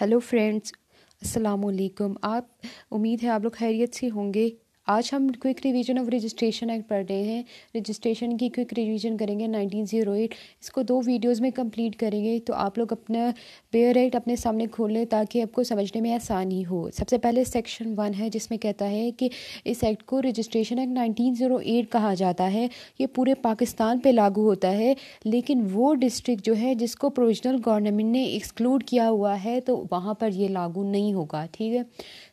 hello friends अस्सलाम वालेकुम आप उम्मीद है आप लोग खैरियत से होंगे आज हम quick revision of registration act पढ़ रहे हैं रजिस्ट्रेशन की क्विक रिवीजन करेंगे जीरो एट oh इसको दो वीडियोस में कंप्लीट करेंगे तो आप लोग अपना पेयर एक्ट अपने सामने खोल लें ताकि आपको समझने में आसानी हो सबसे पहले सेक्शन वन है जिसमें कहता है कि इस एक्ट को रजिस्ट्रेशन एक्ट ज़ीरो एट कहा जाता है ये पूरे पाकिस्तान पर लागू होता है लेकिन वो डिस्ट्रिक्ट जो है जिसको प्रोविजनल गवर्नमेंट ने एक्सक्लूड किया हुआ है तो वहाँ पर यह लागू नहीं होगा ठीक है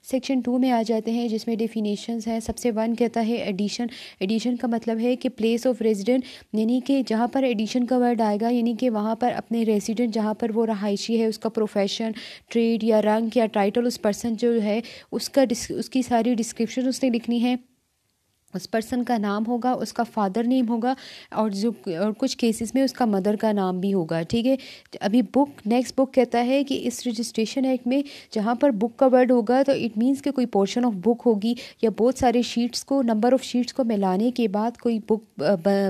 सेक्शन टू में आ जाते हैं जिसमें डेफिनेशंस हैं सबसे वन कहता है एडिशन एडिशन का मतलब है कि प्लेस ऑफ रेजिडेंट यानी कि जहाँ पर एडिशन का वर्ड आएगा यानी कि वहाँ पर अपने रेजिडेंट जहाँ पर वो रहायशी है उसका प्रोफेशन ट्रेड या रंग या टाइटल उस पर्सन जो है उसका उसकी सारी डिस्क्रिप्शन उसने लिखनी है उस पर्सन का नाम होगा उसका फादर नेम होगा और जो और कुछ केसेस में उसका मदर का नाम भी होगा ठीक है अभी बुक नेक्स्ट बुक कहता है कि इस रजिस्ट्रेशन एक्ट में जहाँ पर बुक का वर्ड होगा तो इट मींस कि कोई पोर्शन ऑफ बुक होगी या बहुत सारे शीट्स को नंबर ऑफ शीट्स को मिलाने के बाद कोई बुक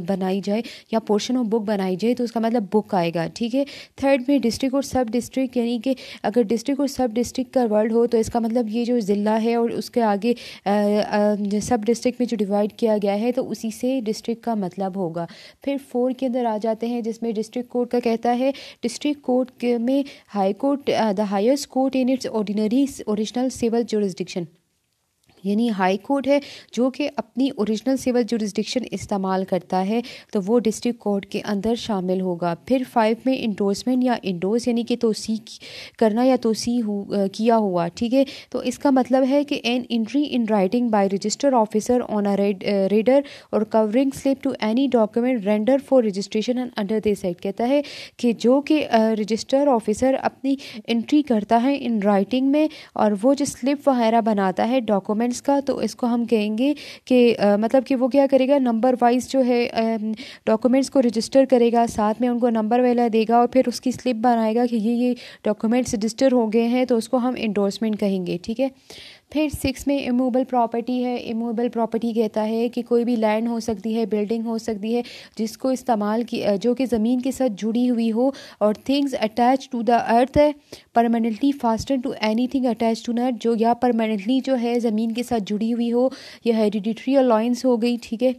बनाई जाए या पोर्शन ऑफ बुक बनाई जाए तो उसका मतलब बुक आएगा ठीक है थर्ड में डिस्ट्रिक्ट और सब डिस्ट्रिक्ट यानी कि अगर डिस्ट्रिक्ट और सब डिस्ट्रिक्ट का वर्ड हो तो इसका मतलब ये जो ज़िला है और उसके आगे सब डिस्ट्रिक्ट में जो डिवाइड किया गया है तो उसी से डिस्ट्रिक्ट का मतलब होगा फिर फोर के अंदर आ जाते हैं जिसमें डिस्ट्रिक्ट कोर्ट का कहता है डिस्ट्रिक्ट कोर्ट में high court the highest court in its ordinary original civil jurisdiction यानी हाई कोर्ट है जो कि अपनी ओरिजिनल सिविल जुरिस्डिक्शन इस्तेमाल करता है तो वो डिस्ट्रिक्ट कोर्ट के अंदर शामिल होगा फिर फाइव में इंडोसमेंट या इंडोर्स यानी कि तोसी करना या तोसी हो, किया हुआ ठीक है तो इसका मतलब है कि an entry in writing by register officer on a rider और covering slip to any document render for registration and under this act कहता है कि जो कि रजिस्टर ऑफिसर अपनी एंट्री करता है इन राइटिंग में और वो जो स्लिप वगैरह बनाता है डॉक्यूमेंट पॉइंट्स का तो इसको हम कहेंगे कि मतलब कि वो क्या करेगा नंबर वाइज जो है डॉक्यूमेंट्स को रजिस्टर करेगा साथ में उनको नंबर वाला देगा और फिर उसकी स्लिप बनाएगा कि ये ये डॉक्यूमेंट्स रजिस्टर हो गए हैं तो उसको हम इंडोर्समेंट कहेंगे ठीक है फिर सिक्स में इमूबल प्रॉपर्टी है इमूबल प्रॉपर्टी कहता है कि कोई भी लैंड हो सकती है बिल्डिंग हो सकती है जिसको इस्तेमाल की जो कि ज़मीन के साथ जुड़ी हुई हो और things attached to the earth है permanently fastened to anything attached to earth जो या परमानेंटली जो है ज़मीन के साथ जुड़ी हुई हो या हेरिडिटरी अलाइंस हो गई ठीक है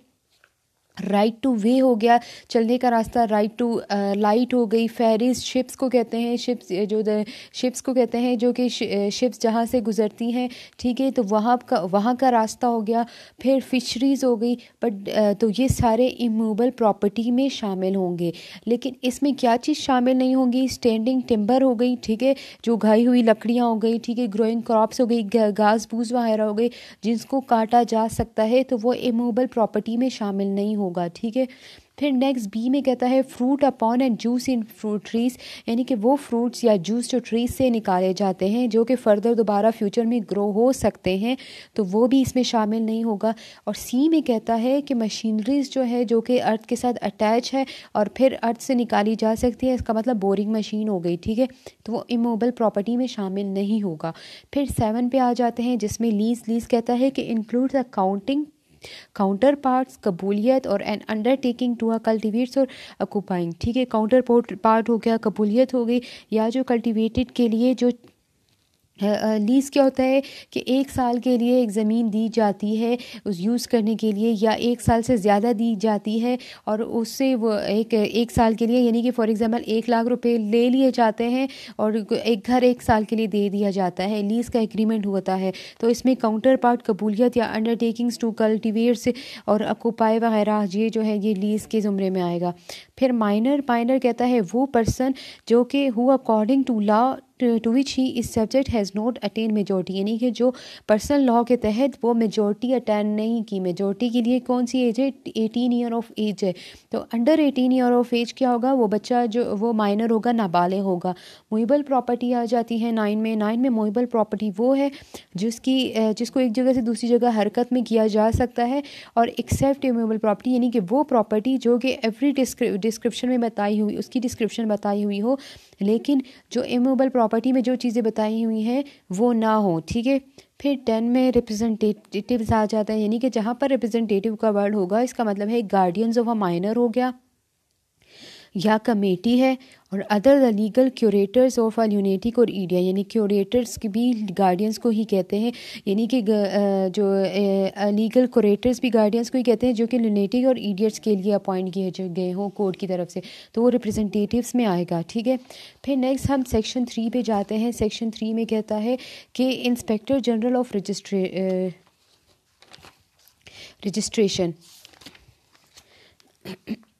राइट टू वे हो गया चलने का रास्ता राइट टू लाइट हो गई फेरीज शिप्स को कहते हैं शिप्स uh, जो शिप्स को कहते हैं जो कि शिप्स uh, जहाँ से गुजरती हैं ठीक है तो वहाँ का वहाँ का रास्ता हो गया फिर फिशरीज़ हो गई बट uh, तो ये सारे इमूबल प्रॉपर्टी में शामिल होंगे लेकिन इसमें क्या चीज़ शामिल नहीं होंगी स्टैंडिंग टिम्बर हो गई ठीक है जो घाई हुई लकड़ियाँ हो गई ठीक है ग्रोइंग क्रॉप्स हो गई घास भूस वगैरह हो गई जिसको काटा जा सकता है तो वो इमूबल प्रॉपर्टी में शामिल नहीं हो होगा ठीक है फिर नेक्स्ट बी में कहता है fruit upon and juice in fruit trees यानी कि वो फ्रूट्स या जूस जो ट्रीज से निकाले जाते हैं जो कि फर्दर दोबारा फ्यूचर में ग्रो हो सकते हैं तो वो भी इसमें शामिल नहीं होगा और सी में कहता है कि मशीनरीज जो है जो कि अर्थ के साथ अटैच है और फिर अर्थ से निकाली जा सकती है इसका मतलब बोरिंग मशीन हो गई ठीक है तो वो इमोबल प्रॉपर्टी में शामिल नहीं होगा फिर सेवन पे आ जाते हैं जिसमें लीज लीज कहता है कि इंक्लूड्स अकाउंटिंग काउंटर पार्ट्स कबूलियत और एन अंडरटेकिंग टू आ कल्टिवेट्स और अकोपाइंग ठीक है काउंटर पार्ट हो गया कबूलियत हो गई या जो कल्टिवेटेड के लिए जो लीज़ क्या होता है कि एक साल के लिए एक ज़मीन दी जाती है उस यूज़ करने के लिए या एक साल से ज़्यादा दी जाती है और उससे वो एक एक साल के लिए यानी कि फ़ॉर एग्ज़ाम्पल एक लाख रुपए ले लिए जाते हैं और एक घर एक साल के लिए दे दिया जाता है लीज़ का एग्रीमेंट होता है तो इसमें काउंटर पार्ट कबूलियत या अंडरटेकिंग्स टू कल्टिवेट्स और अकोपाए वगैरह ये जो है ये लीज़ के ज़ुमरे में आएगा फिर माइनर माइनर कहता है वो पर्सन जो कि who according to law to which he is subject has not attained majority यानी कि जो पर्सनल लॉ के तहत वो मेजोरिटी अटेंड नहीं की मेजोरिटी के लिए कौन सी एज है एटीन ईयर ऑफ एज है तो under eighteen year of age क्या होगा वो बच्चा जो वो माइनर होगा नाबाले होगा मोहिबल प्रॉपर्टी आ जाती है नाइन में नाइन में मोहिबल प्रॉपर्टी वो है जिसकी जिसको एक जगह से दूसरी जगह हरकत में किया जा सकता है और एक्सेप्ट मोबल प्रॉपर्टी यानी कि वो प्रॉपर्टी जो कि एवरी डिस्क्रिप्शन में बताई हुई उसकी डिस्क्रिप्शन बताई हुई हो लेकिन जो इम्यूबल प्रॉपर्टी प्रॉपर्टी में जो चीज़ें बताई हुई हैं वो ना हो ठीक है फिर टेन में रिप्रेजेंटेटिव्स आ जाता है यानी कि जहाँ पर रिप्रेजेंटेटिव का वर्ड होगा इसका मतलब है गार्डियंस ऑफ अ माइनर हो गया या कमेटी है और other the legal curators of a lunatic और ईडिया यानी क्यूरेटर्स की भी गार्डियंस को ही कहते हैं यानी कि जो लीगल क्यूरेटर्स भी गार्डियंस को ही कहते हैं जो कि यूनिटिक और ईडियट्स के लिए अपॉइंट किए गए हों कोर्ट की तरफ से तो वो रिप्रेजेंटेटिव्स में आएगा ठीक है फिर नेक्स्ट हम सेक्शन थ्री पे जाते हैं सेक्शन थ्री में कहता है कि इंस्पेक्टर जनरल ऑफ रजिस्ट्रे रजिस्ट्रेशन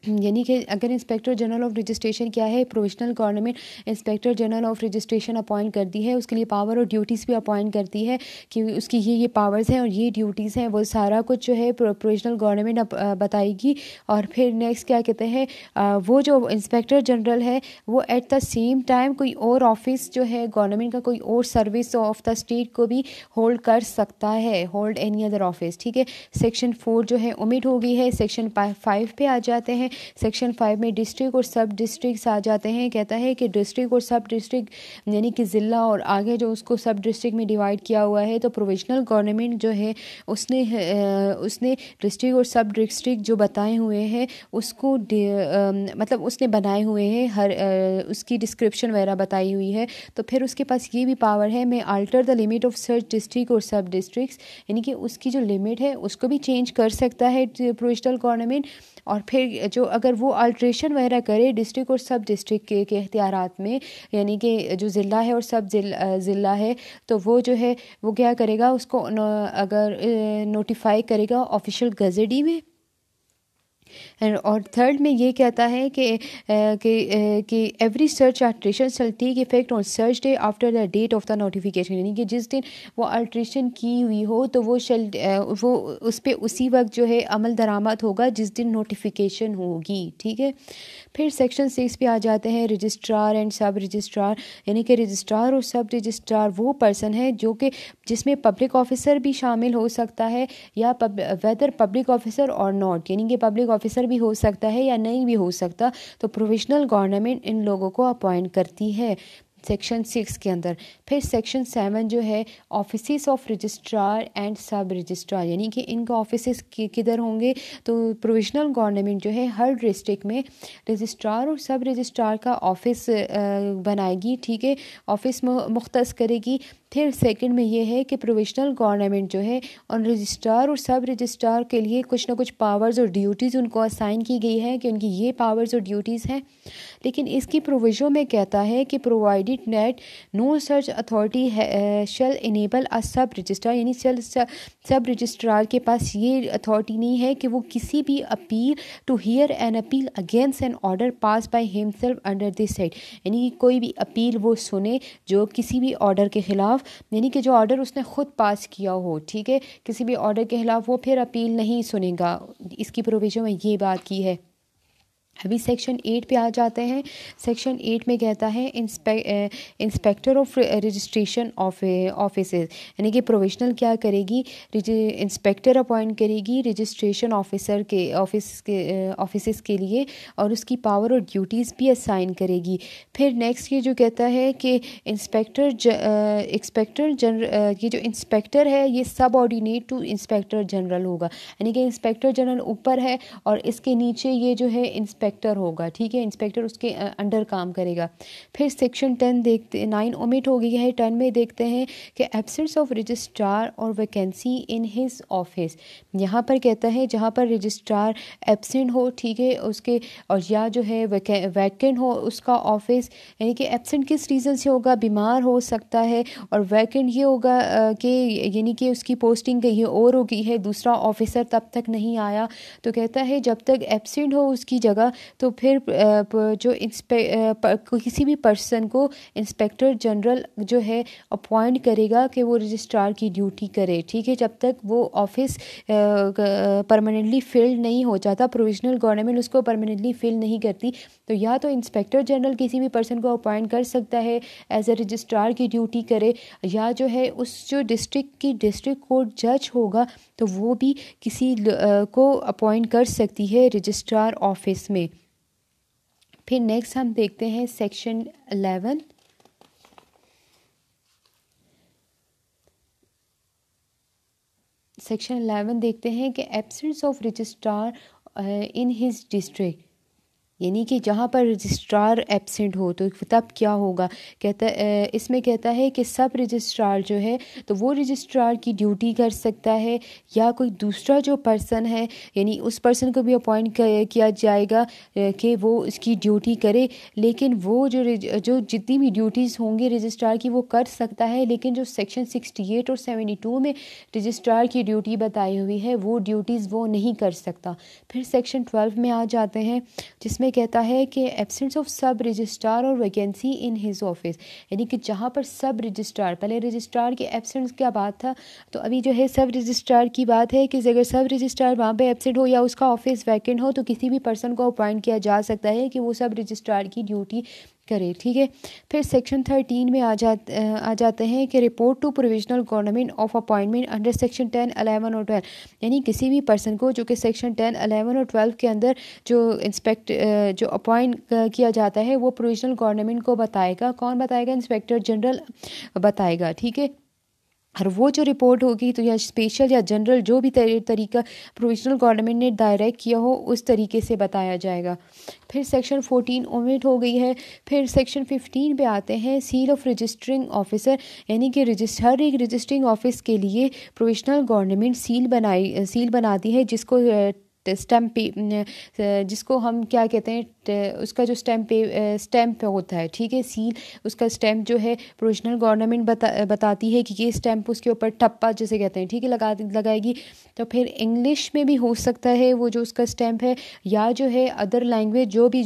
यानी कि अगर इंस्पेक्टर जनरल ऑफ रजिस्ट्रेशन क्या है provincial government inspector general of registration appoint करती है उसके लिए पावर और ड्यूटीज़ भी अपॉइंट करती है कि उसकी ये ये पावर्स हैं और ये ड्यूटीज़ हैं वो सारा कुछ जो है प्रोविजनल गवर्नमेंट बताएगी और फिर नेक्स्ट क्या कहते हैं वो जो इंस्पेक्टर जनरल है वो एट द सेम टाइम कोई और ऑफिस जो है गवर्नमेंट का कोई और सर्विस ऑफ द स्टेट को भी होल्ड कर सकता है होल्ड एनी अदर ऑफिस ठीक है सेक्शन फोर जो है उमिट हो गई है सेक्शन फाइव पर आ जाते हैं सेक्शन फाइव में डिस्ट्रिक्ट और सब डिस्ट्रिक्ट आ जाते हैं कहता है कि डिस्ट्रिक्ट और सब डिस्ट्रिक्ट यानी कि ज़िला और आगे जो उसको सब डिस्ट्रिक्ट में डिवाइड किया हुआ है तो प्रोविजनल गवर्नमेंट जो है उसने उसने डिस्ट्रिक्ट और सब डिस्ट्रिक्ट जो बताए हुए हैं उसको मतलब उसने बनाए हुए हैं हर उसकी डिस्क्रिप्शन वगैरह बताई हुई है तो फिर उसके पास ये भी पावर है may alter the limit of सर्च डिस्ट्रिक्ट और सब डिस्ट्रिक्ट यानी कि उसकी जो लिमिट है उसको भी चेंज कर सकता है प्रोविजनल गवर्नमेंट और फिर जो अगर वो अल्ट्रेशन वगैरह करे डिस्ट्रिक्ट और सब डिस्ट्रिक्ट के, के अख्तियारत में यानी कि जो ज़िला है और सब ज़िला है तो वो जो है वो क्या करेगा उसको अगर नोटिफाई करेगा ऑफिशियल गजेडी में और थर्ड में ये कहता है कि कि कि every search alteration shall take effect on search day after the date of the notification यानी कि जिस दिन वो अल्ट्रेशन की हुई हो तो वो शल वो उस पर उसी वक्त जो है अमल दरामद होगा जिस दिन नोटिफिकेशन होगी ठीक है फिर सेक्शन सिक्स पे आ जाते हैं रजिस्ट्रार एंड सब रजिस्ट्रार यानी कि रजिस्ट्रार और सब रजिस्ट्रार वो पर्सन है जो कि जिसमें पब्लिक ऑफिसर भी शामिल हो सकता है या pub, whether public officer or not यानी कि पब्लिक ऑफिसर भी हो सकता है या नहीं भी हो सकता तो प्रोविजनल गवर्नमेंट इन लोगों को अपॉइंट करती है सेक्शन सिक्स के अंदर फिर सेक्शन सेवन जो है office of registrar and sub registrar यानी कि इनका ऑफिस किधर होंगे तो प्रोविजनल गवर्नमेंट जो है हर डिस्ट्रिक्ट में रजिस्ट्रार और सब रजिस्ट्रार का ऑफिस बनाएगी ठीक है ऑफिस मुख्त करेगी फिर सेकंड में ये है कि प्रोविजनल गवर्नमेंट जो है उन रजिस्ट्रार और सब रजिस्ट्रार के लिए कुछ ना कुछ पावर्स और ड्यूटीज़ उनको असाइन की गई है कि उनकी ये पावर्स और ड्यूटीज़ हैं लेकिन इसकी प्रोविजो में कहता है कि प्रोवाइडेड नेट नो सर्च authority shall enable a sub registrar यानी शेल सब रजिस्ट्रार के पास ये अथॉरिटी नहीं है कि वो किसी भी appeal to hear an appeal against an order pass by himself under this side यानी कोई भी अपील वो सुने जो किसी भी ऑर्डर के ख़िलाफ़ खिलाफ यानी कि जो ऑर्डर उसने ख़ुद पास किया हो ठीक है किसी भी ऑर्डर के खिलाफ वो फिर अपील नहीं सुनेगा इसकी प्रोविज़न में ये बात की है अभी सेक्शन एट पे आ जाते हैं सेक्शन एट में कहता है inspector of registration of office यानी कि प्रोविजनल क्या करेगी इंस्पेक्टर अपॉइंट करेगी रजिस्ट्रेशन ऑफिसर के ऑफिस के ऑफिस के लिए और उसकी पावर और ड्यूटीज़ भी असाइन करेगी फिर नेक्स्ट ये जो कहता है कि इंस्पेक्टर इंस्पेक्टर जनरल ये जो इंस्पेक्टर है ये सब ऑर्डिनेट टू इंस्पेक्टर जनरल होगा यानी कि इंस्पेक्टर जनरल ऊपर है और इसके नीचे ये जो है इंस्पेक्टर इंस्पेक्टर होगा ठीक है इंस्पेक्टर उसके अंडर काम करेगा फिर सेक्शन टेन देखते नाइन ओमिट हो गई है टेन में देखते हैं कि absence of registrar or vacancy in his office यहाँ पर कहता है जहाँ पर रजिस्ट्रार एबसेंट हो ठीक है उसके और या जो है वैकेंट हो उसका ऑफिस यानी कि एबसेंट किस रीज़न से होगा बीमार हो सकता है और वैकेंट ये होगा कि यानी कि उसकी पोस्टिंग कहीं और हो गई है दूसरा ऑफिसर तब तक नहीं आया तो कहता है जब तक एबसेंट हो उसकी जगह तो फिर जो किसी भी पर्सन को इंस्पेक्टर जनरल जो है अपॉइंट करेगा कि वो रजिस्ट्रार की ड्यूटी करे ठीक है जब तक वो ऑफिस परमानेंटली फिल नहीं हो जाता प्रोविजनल गवर्नमेंट उसको परमानेंटली फिल नहीं करती तो या तो इंस्पेक्टर जनरल किसी भी पर्सन को अपॉइंट कर सकता है एज ए रजिस्ट्रार की ड्यूटी करे या जो है उस जो डिस्ट्रिक्ट की डिस्ट्रिक्ट कोर्ट जज होगा तो वो भी किसी को अपॉइंट कर सकती है रजिस्ट्रार ऑफिस में फिर नेक्स्ट हम देखते हैं सेक्शन अलेवन सेक्शन अलेवन देखते हैं कि absence of registrar in his district यानी कि जहाँ पर रजिस्ट्रार एबसेंट हो तो तब क्या होगा कहता इसमें कहता है कि सब रजिस्ट्रार जो है तो वो रजिस्ट्रार की ड्यूटी कर सकता है या कोई दूसरा जो पर्सन है यानी उस पर्सन को भी अपॉइंट किया जाएगा कि वो इसकी ड्यूटी करे लेकिन वो जो जो जितनी भी ड्यूटीज़ होंगी रजिस्ट्रार की वो कर सकता है लेकिन जो सेक्शन सिक्सटी एट और सेवेंटी टू में रजिस्ट्रार की ड्यूटी बताई हुई है वो ड्यूटीज़ वो नहीं कर सकता फिर सेक्शन ट्वेल्व में आ जाते हैं जिसमें ये कहता है कि absence of sub registrar or vacancy in his office यानी कि जहाँ पर सब रजिस्ट्रार पहले रजिस्ट्रार के एबसेंस क्या बात था तो अभी जो है सब रजिस्ट्रार की बात है कि अगर सब रजिस्ट्रार वहाँ पे एबसेंट हो या उसका ऑफिस वैकेंट हो तो किसी भी पर्सन को अपॉइंट किया जा सकता है कि वो सब रजिस्ट्रार की ड्यूटी करें ठीक है फिर सेक्शन थर्टीन में आ जा आ जाते हैं कि report to provisional government of appointment under section ten eleven और ट्वेल्व यानी किसी भी पर्सन को जो कि सेक्शन टेन अलेवन और ट्वेल्व के अंदर जो इंस्पेक्ट जो अपॉइंट किया जाता है वो प्रोविजनल गवर्नमेंट को बताएगा कौन बताएगा इंस्पेक्टर जनरल बताएगा ठीक है और वो जो रिपोर्ट होगी तो या स्पेशल या जनरल जो भी तरीका प्रोविजनल गवर्नमेंट ने डायरेक्ट किया हो उस तरीके से बताया जाएगा फिर सेक्शन फोर्टीन ओमिट हो गई है फिर सेक्शन फिफ्टीन पे आते हैं सील ऑफ रजिस्टरिंग ऑफिसर यानी कि रजिस्ट हर एक रजिस्टरिंग ऑफिस के लिए प्रोविजनल गवर्नमेंट सील बनाई सील बनाती है जिसको स्टैम्प जिसको हम क्या कहते हैं उसका जो स्टैम्प स्टैम्प होता है ठीक है सील उसका स्टैम्प जो है प्रोविजनल गवर्नमेंट बता बताती है कि ये स्टैम्प उसके ऊपर टप्पा जैसे कहते हैं ठीक है लगा लगाएगी तो फिर इंग्लिश में भी हो सकता है वो जो उसका स्टैम्प है या जो है अदर लैंग्वेज जो भी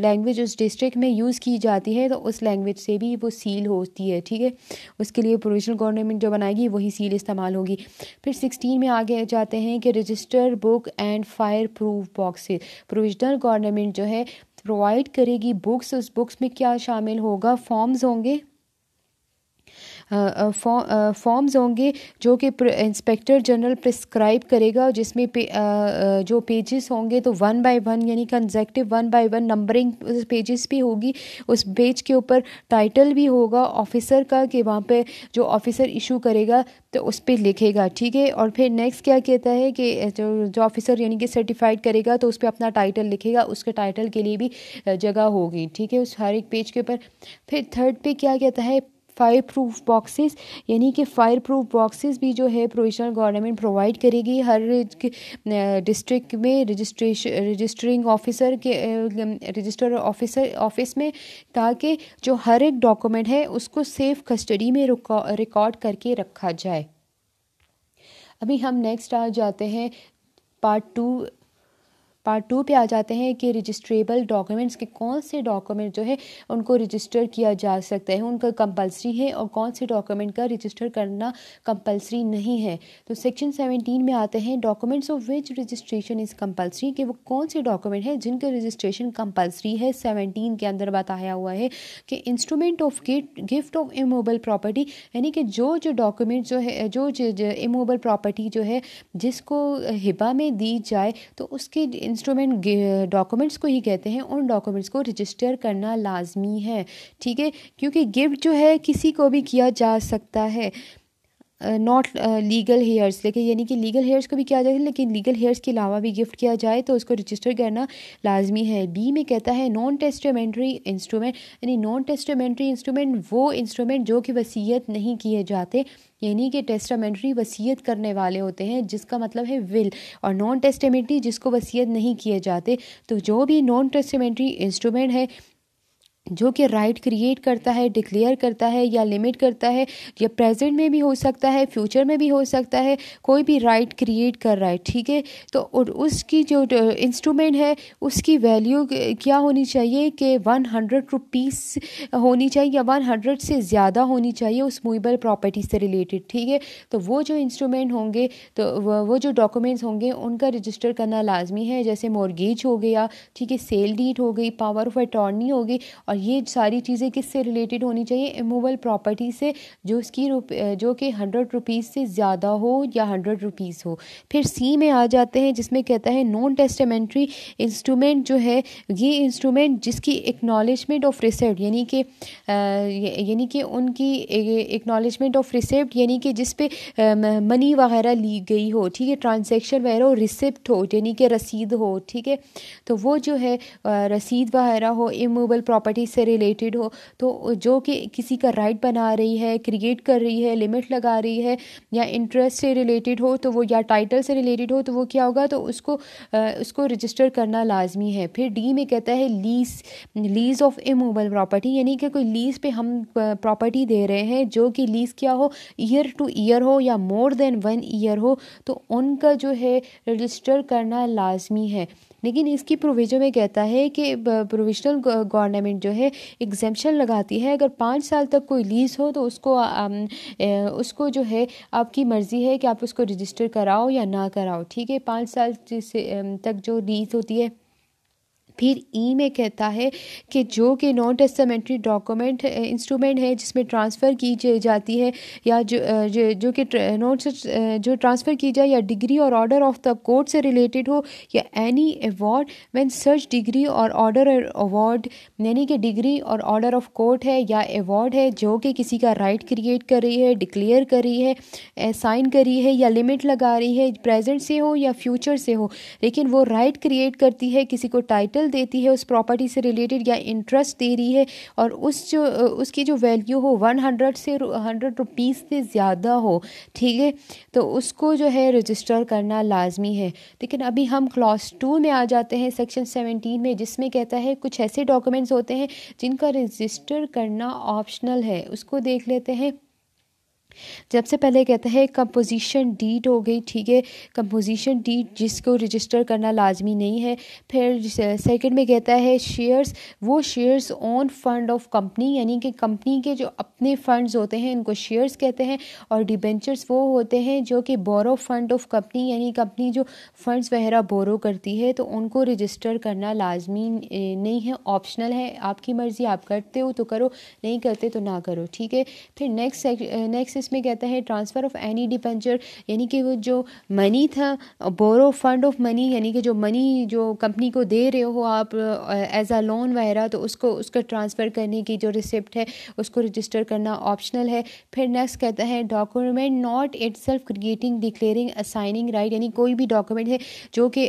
लैंग्वेज उस डिस्ट्रिक्ट में यूज़ की जाती है तो उस लैंग्वेज से भी वो सील होती है ठीक है उसके लिए प्रोविजनल गवर्नमेंट जो बनाएगी वही सील इस्तेमाल होगी फिर सिक्सटीन में आगे जाते हैं कि register book and fireproof boxes provisional government जो है प्रोवाइड करेगी बुक्स उस बुक्स में क्या शामिल होगा फॉर्म्स होंगे फॉर्म्स होंगे जो कि इंस्पेक्टर जनरल प्रिस्क्राइब करेगा जिसमें पे, जो पेजेस होंगे तो वन बाय वन यानी consecutive one by one numbering pages भी होगी उस पेज के ऊपर टाइटल भी होगा ऑफिसर का कि वहाँ पे जो ऑफिसर इशू करेगा तो उस पर लिखेगा ठीक है और फिर नेक्स्ट क्या कहता है कि जो जो ऑफिसर यानी कि सर्टिफाइड करेगा तो उस पर अपना टाइटल लिखेगा उसके टाइटल के लिए भी जगह होगी ठीक है उस हर एक पेज के ऊपर फिर थर्ड पे क्या कहता है फायर प्रूफ बॉक्सेस यानी कि फायर प्रूफ बॉक्सेस भी जो है प्रोविजनल गवर्नमेंट प्रोवाइड करेगी हर डिस्ट्रिक्ट में रजिस्ट्रेशन रजिस्टरिंग ऑफिसर के रजिस्टर ऑफिसर ऑफिस में ताकि जो हर एक डॉक्यूमेंट है उसको सेफ कस्टडी में रिकॉर्ड करके रखा जाए अभी हम नेक्स्ट आ जाते हैं पार्ट टू पार्ट टू पे आ जाते हैं कि रजिस्ट्रेबल डॉक्यूमेंट्स के कौन से डॉक्यूमेंट जो है उनको रजिस्टर किया जा सकता है उनका कंपलसरी है और कौन से डॉक्यूमेंट का रजिस्टर करना कंपलसरी नहीं है तो सेक्शन सेवनटीन में आते हैं documents of which registration is compulsory कि वो कौन से डॉक्यूमेंट हैं जिनका रजिस्ट्रेशन कंपलसरी है सेवनटीन के अंदर बताया हुआ है कि instrument of gift of immovable property यानी कि जो जो डॉक्यूमेंट जो है जो इमोबल प्रॉपर्टी जो है जिसको हिबा में दी जाए तो उसके इंस्ट्रूमेंट डॉक्यूमेंट्स को ही कहते हैं उन डॉक्यूमेंट्स को रजिस्टर करना लाजमी है ठीक है क्योंकि गिफ्ट जो है किसी को भी किया जा सकता है नॉट लीगल हेयर्स लेकिन यानी कि लीगल हेयर्स को भी किया जाए लेकिन लीगल हेयर्स के अलावा भी गिफ्ट किया जाए तो उसको रजिस्टर करना लाजमी है बी में कहता है नॉन टेस्टामेंट्री इंस्ट्रूमेंट यानी नॉन टेस्टामेंट्री इंस्ट्रूमेंट वो इंस्ट्रूमेंट जो कि वसीयत नहीं किए जाते यानी कि टेस्टामेंट्री वसीयत करने वाले होते हैं जिसका मतलब है विल और नॉन टेस्टामेंट्री जिसको वसीयत नहीं किए जाते तो जो भी नॉन टेस्टामेंट्री इंस्ट्रूमेंट है जो कि राइट क्रिएट करता है डिक्लेयर करता है या लिमिट करता है या प्रेजेंट में भी हो सकता है फ्यूचर में भी हो सकता है कोई भी राइट क्रिएट कर रहा है ठीक है तो और उसकी जो इंस्ट्रूमेंट है उसकी वैल्यू क्या होनी चाहिए कि वन हंड्रेड रुपीज़ होनी चाहिए या वन हंड्रेड से ज़्यादा होनी चाहिए उस मूवेबल प्रॉपर्टी से रिलेटेड ठीक है तो वो जो इंस्ट्रूमेंट होंगे तो वो जो डॉक्यूमेंट्स होंगे उनका रजिस्टर करना लाजमी है जैसे मोरगेज हो गया ठीक है सेल डीट हो गई पावर ऑफ अटॉर्नी हो गई और ये सारी चीज़ें किससे रिलेटेड होनी चाहिए इमूवल प्रॉपर्टी से जो उसकी जो कि हंड्रेड रुपीज़ से ज़्यादा हो या हंड्रेड रुपीज़ हो फिर सी में आ जाते हैं जिसमें कहता है नॉन टेस्टामेंट्री इंस्ट्रूमेंट जो है ये इंस्ट्रूमेंट जिसकी एक्नॉलेजमेंट ऑफ रिसेप्ट यानी कि यानी कि उनकी एक्नॉलेजमेंट ऑफ रिसेप्ट यानी कि जिस पे मनी वगैरह ली गई हो ठीक है ट्रांजेक्शन वगैरह हो रिसिप्ट हो यानी कि रसीद हो ठीक है तो वो जो है रसीद वगैरह हो इमोबल प्रॉपर्टी से रिलेटेड हो तो जो कि किसी का राइट बना रही है क्रिएट कर रही है लिमिट लगा रही है या इंटरेस्ट से रिलेटेड हो तो वो या टाइटल से रिलेटेड हो तो वो क्या होगा तो उसको उसको रजिस्टर करना लाजमी है फिर डी में कहता है lease lease of immovable property यानी कि कोई लीज़ पे हम प्रॉपर्टी दे रहे हैं जो कि लीज़ क्या हो ईयर टू ईयर हो या मोर देन वन ईयर हो तो उनका जो है रजिस्टर करना लाजमी है लेकिन इसकी प्रोविजन में कहता है कि प्रोविजनल गवर्नमेंट जो जो है एग्जामेशन लगाती है अगर पाँच साल तक कोई लीज़ हो तो उसको उसको जो है आपकी मर्ज़ी है कि आप उसको रजिस्टर कराओ या ना कराओ ठीक है पाँच साल से तक जो लीज़ होती है फिर ई में कहता है कि जो कि नॉन टेस्टामेंट्री डॉक्यूमेंट इंस्ट्रूमेंट है जिसमें ट्रांसफ़र की जाती है या जो जो, जो कि नॉन जो ट्रांसफ़र की जाए या decree or order of the court से रिलेटेड हो या एनी अवार्ड वैन सर्च डिग्री और ऑर्डर अवार्ड यानी कि degree or order of court है या अवार्ड है जो कि किसी का राइट क्रिएट कर रही है डिक्लेयर कर रही है साइन करी है या लिमिट लगा रही है प्रेजेंट से हो या फ्यूचर से हो लेकिन वो राइट क्रिएट करती है किसी को टाइटल देती है उस प्रॉपर्टी से रिलेटेड या इंटरेस्ट दे रही है और उस जो उसकी जो वैल्यू हो वन हंड्रेड से हंड्रेड रुपीज़ से ज़्यादा हो ठीक है तो उसको जो है रजिस्टर करना लाजमी है लेकिन अभी हम क्लास टू में आ जाते हैं सेक्शन सेवनटीन में जिसमें कहता है कुछ ऐसे डॉक्यूमेंट्स होते हैं जिनका रजिस्टर करना ऑप्शनल है उसको देख लेते हैं जब से पहले कहते हैं कंपोजिशन डीट हो गई ठीक है कंपोजिशन डीट जिसको रजिस्टर करना लाजमी नहीं है फिर सेकंड में कहता है शेयर्स वो shares own fund of company यानी कि कंपनी के जो अपने फंड्स होते हैं इनको शेयर्स कहते हैं और डिबेंचर्स वो होते हैं जो कि बोरो फंड ऑफ कंपनी यानी कंपनी जो फंड्स वगैरह बोरो करती है तो उनको रजिस्टर करना लाजमी नहीं है ऑप्शनल है आपकी मर्ज़ी आप करते हो तो करो नहीं करते तो ना करो ठीक है फिर नेक्स्ट नेक्स्ट इसमें कहता है ट्रांसफ़र ऑफ एनी डिपेंचर यानी कि वो जो मनी था बोरो फंड ऑफ मनी यानी कि जो मनी जो कंपनी को दे रहे हो आप एज आ लोन वगैरह तो उसको उसका ट्रांसफ़र करने की जो रिसिप्ट है उसको रजिस्टर करना ऑप्शनल है फिर नेक्स्ट कहता है document not itself creating declaring assigning right यानी कोई भी डॉक्यूमेंट है जो कि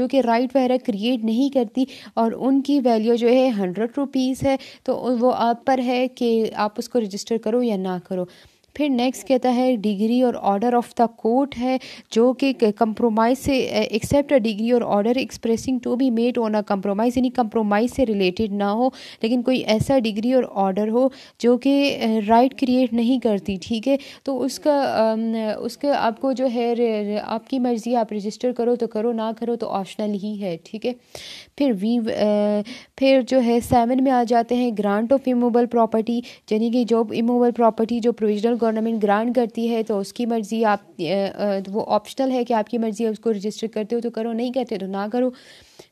जो कि राइट वगैरह क्रिएट नहीं करती और उनकी वैल्यू जो है हंड्रेड रुपीज़ है तो वो आप पर है कि आप उसको रजिस्टर करो या ना करो फिर नेक्स्ट कहता है degree or order of the court है जो कि कंप्रोमाइज से except a decree or order expressing to be made on a compromise यानी कंप्रोमाइज से रिलेटेड ना हो लेकिन कोई ऐसा डिग्री और ऑर्डर हो जो कि राइट क्रिएट नहीं करती ठीक है तो उसका उसका आपको जो है आपकी मर्ज़ी आप रजिस्टर करो तो करो ना करो तो ऑप्शनल ही है ठीक है फिर वी फिर जो है सेवन में आ जाते हैं ग्रांट ऑफ इमूबल प्रॉपर्टी यानी कि जो इमूबल प्रॉपर्टी जो प्रोविजनल गवर्नमेंट ग्रांट करती है तो उसकी मर्ज़ी आप तो वो ऑप्शनल है कि आपकी मर्ज़ी है उसको रजिस्टर करते हो तो करो नहीं करते तो ना करो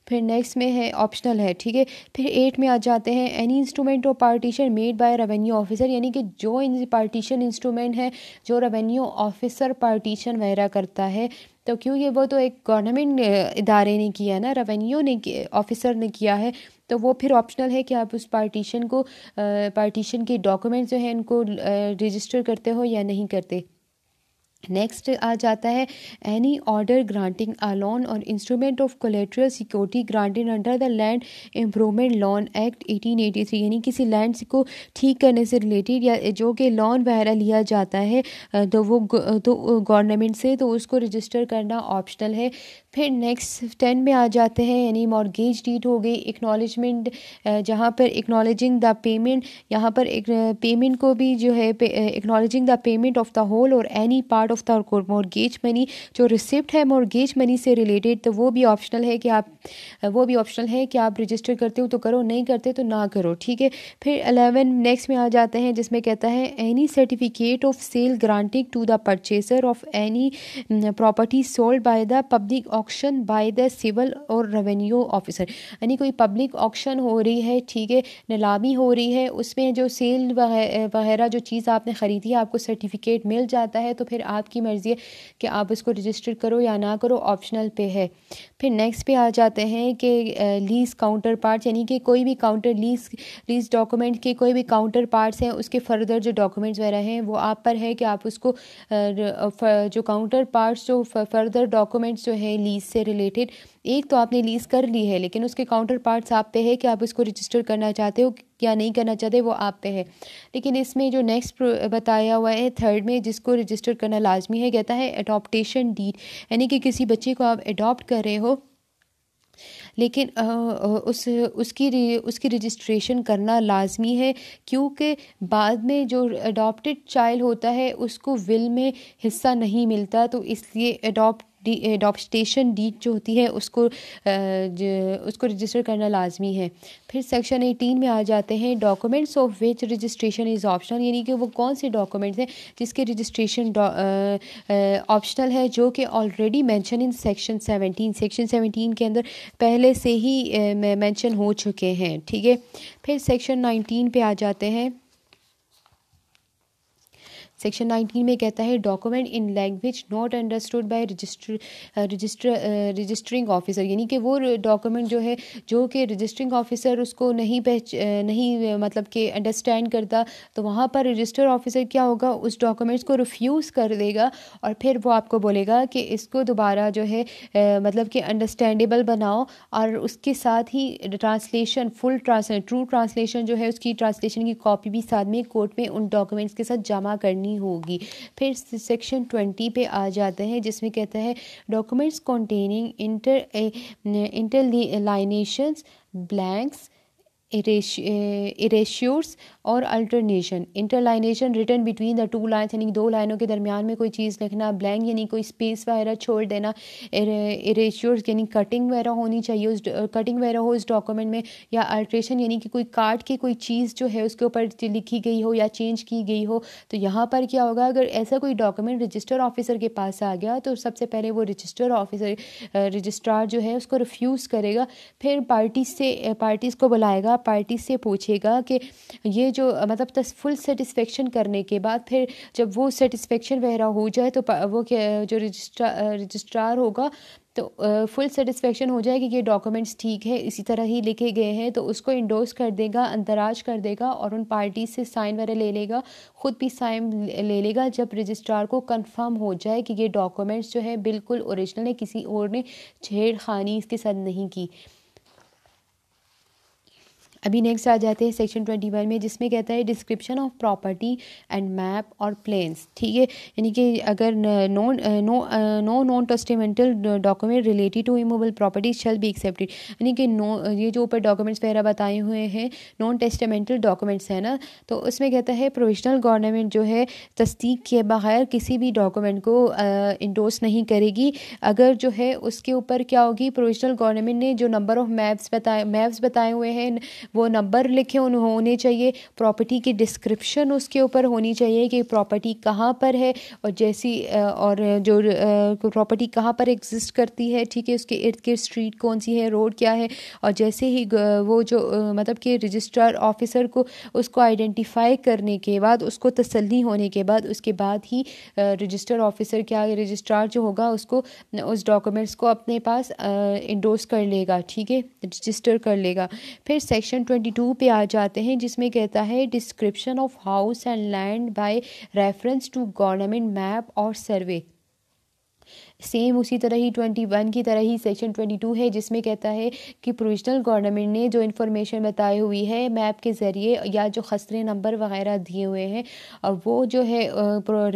फिर नेक्स्ट में है ऑप्शनल है ठीक है फिर एट में आ जाते हैं any instrument of partition made by revenue officer यानी कि जो पार्टीशन इंस्ट्रूमेंट है जो रेवेन्यू ऑफिसर पार्टीशन वगैरह करता है तो क्योंकि वो तो एक गवर्नमेंट इदारे ने किया है ना रेवेन्यू ने ऑफिसर ने किया है तो वो फिर ऑप्शनल है कि आप उस पार्टीशन को पार्टीशन के डॉक्यूमेंट जो हैं उनको रजिस्टर करते हो या नहीं करते नेक्स्ट आ जाता है any order granting a loan or instrument of collateral security granted under the land improvement loan act 1883 यानी किसी लैंड को ठीक करने से रिलेटेड या जो कि लोन वगैरह लिया जाता है तो वो तो गवर्नमेंट से तो उसको रजिस्टर करना ऑप्शनल है फिर नेक्स्ट टेन में आ जाते हैं यानी मॉर्गेज डीट हो गई एक्नॉलेजमेंट जहाँ पर एक्नॉलेजिंग द पेमेंट यहाँ पर एक पेमेंट को भी जो है acknowledging the payment of the whole or any part of the mortgage money जो रिसिप्ट है मॉर्गेज मनी से रिलेटेड तो वो भी ऑप्शनल है कि आप वो भी ऑप्शनल है कि आप रजिस्टर करते हो तो करो नहीं करते तो ना करो ठीक है फिर अलेवन नेक्स्ट में आ जाते हैं जिसमें कहता है any certificate of sale granting to the purchaser of any property sold by the public auction by the civil or revenue officer यानी कोई पब्लिक ऑक्शन हो रही है ठीक है नीलामी हो रही है उसमें जो सेल वगैरह जो चीज़ आपने ख़रीदी है आपको सर्टिफिकेट मिल जाता है तो फिर आपकी मर्ज़ी है कि आप उसको रजिस्टर करो या ना करो ऑप्शनल पे है फिर नेक्स्ट पे आ जाते हैं कि लीज काउंटर पार्ट यानी कि कोई भी काउंटर लीज लीज डॉक्यूमेंट के कोई भी काउंटर पार्ट्स हैं उसके फर्दर जो डॉक्यूमेंट्स वगैरह हैं वो आप पर है कि आप उसको जो काउंटर पार्ट्स जो फर्दर डॉक्यूमेंट्स जो है लीज लीज से रिलेटेड एक तो आपने लीज कर ली है लेकिन उसके काउंटर पार्ट्स आप पे है कि आप इसको रजिस्टर करना चाहते हो या नहीं करना चाहते वो आप पे है लेकिन इसमें जो नेक्स्ट बताया हुआ है थर्ड में जिसको रजिस्टर करना लाजमी है कहता है एडॉप्टेशन डीड यानी कि किसी बच्चे को आप अडोप्ट कर रहे हो लेकिन आ, उस उसकी उसकी रजिस्ट्रेशन करना लाजमी है क्योंकि बाद में जो अडॉप्टेड चाइल्ड होता है उसको विल में हिस्सा नहीं मिलता तो इसलिए अडोप्ट एडोप्टेशन डीड जो होती है उसको उसको रजिस्टर करना लाजमी है फिर सेक्शन एटीन में आ जाते हैं documents of which registration is optional यानी कि वो कौन से डॉक्यूमेंट्स हैं जिसके रजिस्ट्रेशन ऑप्शनल है जो कि already mention in section seventeen section seventeen के अंदर पहले से ही मैंशन हो चुके हैं ठीक है फिर सेक्शन नाइनटीन पर आ जाते हैं सेक्शन 19 में कहता है document in language not understood by register register registering officer यानी कि वो डॉक्यूमेंट जो है जो कि रजिस्टरिंग ऑफिसर उसको नहीं पहच uh, नहीं uh, मतलब कि अंडरस्टैंड करता तो वहाँ पर रजिस्टर ऑफिसर क्या होगा उस डॉक्यूमेंट्स को रिफ्यूज़ कर देगा और फिर वो आपको बोलेगा कि इसको दोबारा जो है uh, मतलब कि अंडरस्टैंडेबल बनाओ और उसके साथ ही translation full trans true translation जो है उसकी ट्रांसलेशन की कॉपी भी साथ में कोर्ट में उन डॉक्यूमेंट्स के साथ जमा करनी करनी होगी फिर सेक्शन ट्वेंटी पे आ जाते हैं जिसमें कहता है documents containing inter interlineations blanks erasures or alteration interlineation return between the two lines यानी दो लाइनों के दरमियान में कोई चीज़ लिखना ब्लैंक यानी कोई स्पेस वगैरह छोड़ देना इरेश्योर्स यानी कटिंग वगैरह होनी चाहिए उस कटिंग वगैरह हो उस डॉक्यूमेंट में या अल्ट्रेशन यानी कि कोई काट के कोई चीज़ जो है उसके ऊपर लिखी गई हो या चेंज की गई हो तो यहाँ पर क्या होगा अगर ऐसा कोई डॉक्यूमेंट रजिस्टर ऑफिसर के पास आ गया तो सबसे पहले वो रजिस्टर ऑफिसर रजिस्ट्रार जो है उसको रिफ्यूज़ करेगा फिर पार्टी से पार्टीज़ को बुलाएगा पार्टी से पूछेगा कि ये जो मतलब तस फुल सेटिस्फेक्शन करने के बाद फिर जब वो सेटिस्फेक्शन वगैरह हो जाए तो वो जो रजिस्ट्रा रजिस्ट्रार होगा तो फुल सेटिस्फेक्शन हो जाए कि ये डॉक्यूमेंट्स ठीक है इसी तरह ही लिखे गए हैं तो उसको इंडोस कर देगा अंतराज कर देगा और उन पार्टी से साइन वगैरह ले लेगा ख़ुद भी साइन ले लेगा जब रजिस्ट्रार को कंफर्म हो जाए कि ये डॉक्यूमेंट्स जो है बिल्कुल ओरिजिनल है किसी और ने छेड़खानी इसके साथ नहीं की अभी नेक्स्ट आ जाते हैं सेक्शन ट्वेंटी वन में जिसमें कहता है description of property and map or plans ठीक है यानी कि अगर no no no non testamentary document related to immovable property shall be accepted यानी कि नो ये जो ऊपर डॉक्यूमेंट्स वगैरह बताए हुए हैं नॉन टेस्टामेंटल डॉक्यूमेंट्स है ना तो उसमें कहता है प्रोविजनल गवर्नमेंट जो है तस्दीक के बगैर किसी भी डॉक्यूमेंट को इंडोस नहीं करेगी अगर जो है उसके ऊपर क्या होगी प्रोविजनल गवर्नमेंट ने जो नंबर ऑफ मैप्स बताए मैप्स बताए हुए हैं वो नंबर लिखे होने चाहिए प्रॉपर्टी की डिस्क्रिप्शन उसके ऊपर होनी चाहिए कि प्रॉपर्टी कहाँ पर है और जैसी और जो प्रॉपर्टी कहाँ पर एग्जिस्ट करती है ठीक है उसके इर्द गिर्द स्ट्रीट कौन सी है रोड क्या है और जैसे ही वो जो मतलब कि रजिस्ट्रार ऑफिसर को उसको आइडेंटिफाई करने के बाद उसको तसली होने के बाद उसके बाद ही रजिस्टर ऑफिसर क्या रजिस्ट्रार जो होगा उसको उस डॉक्यूमेंट्स को अपने पास इंडोर्स कर लेगा ठीक है रजिस्टर कर लेगा फिर सेक्शन 122 पे आ जाते हैं जिसमें कहता है description of house and land by reference to government map or survey same उसी तरह ही ट्वेंटी वन की तरह ही सेक्शन ट्वेंटी टू है जिसमें कहता है कि प्रोविजनल गवर्नमेंट ने जो इन्फॉर्मेशन बताई हुई है मैप के ज़रिए या जो खसरे नंबर वगैरह दिए हुए हैं और वो जो है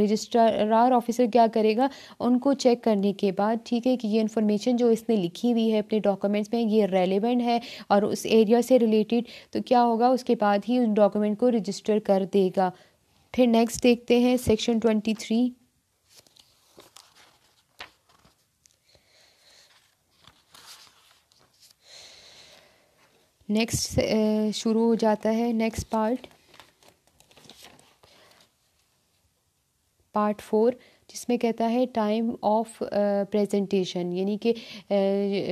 रजिस्ट्रार ऑफिसर क्या करेगा उनको चेक करने के बाद ठीक है कि ये इन्फॉर्मेशन जो इसने लिखी हुई है अपने डॉक्यूमेंट्स में ये रेलिवेंट है और उस एरिया से रिलेटेड तो क्या होगा उसके बाद ही उन डॉक्यूमेंट को रजिस्टर कर देगा फिर नेक्स्ट देखते हैं section twenty three next uh, शुरू हो जाता है नेक्स्ट पार्ट पार्ट फोर जिसमें कहता है टाइम ऑफ प्रेजेंटेशन यानी कि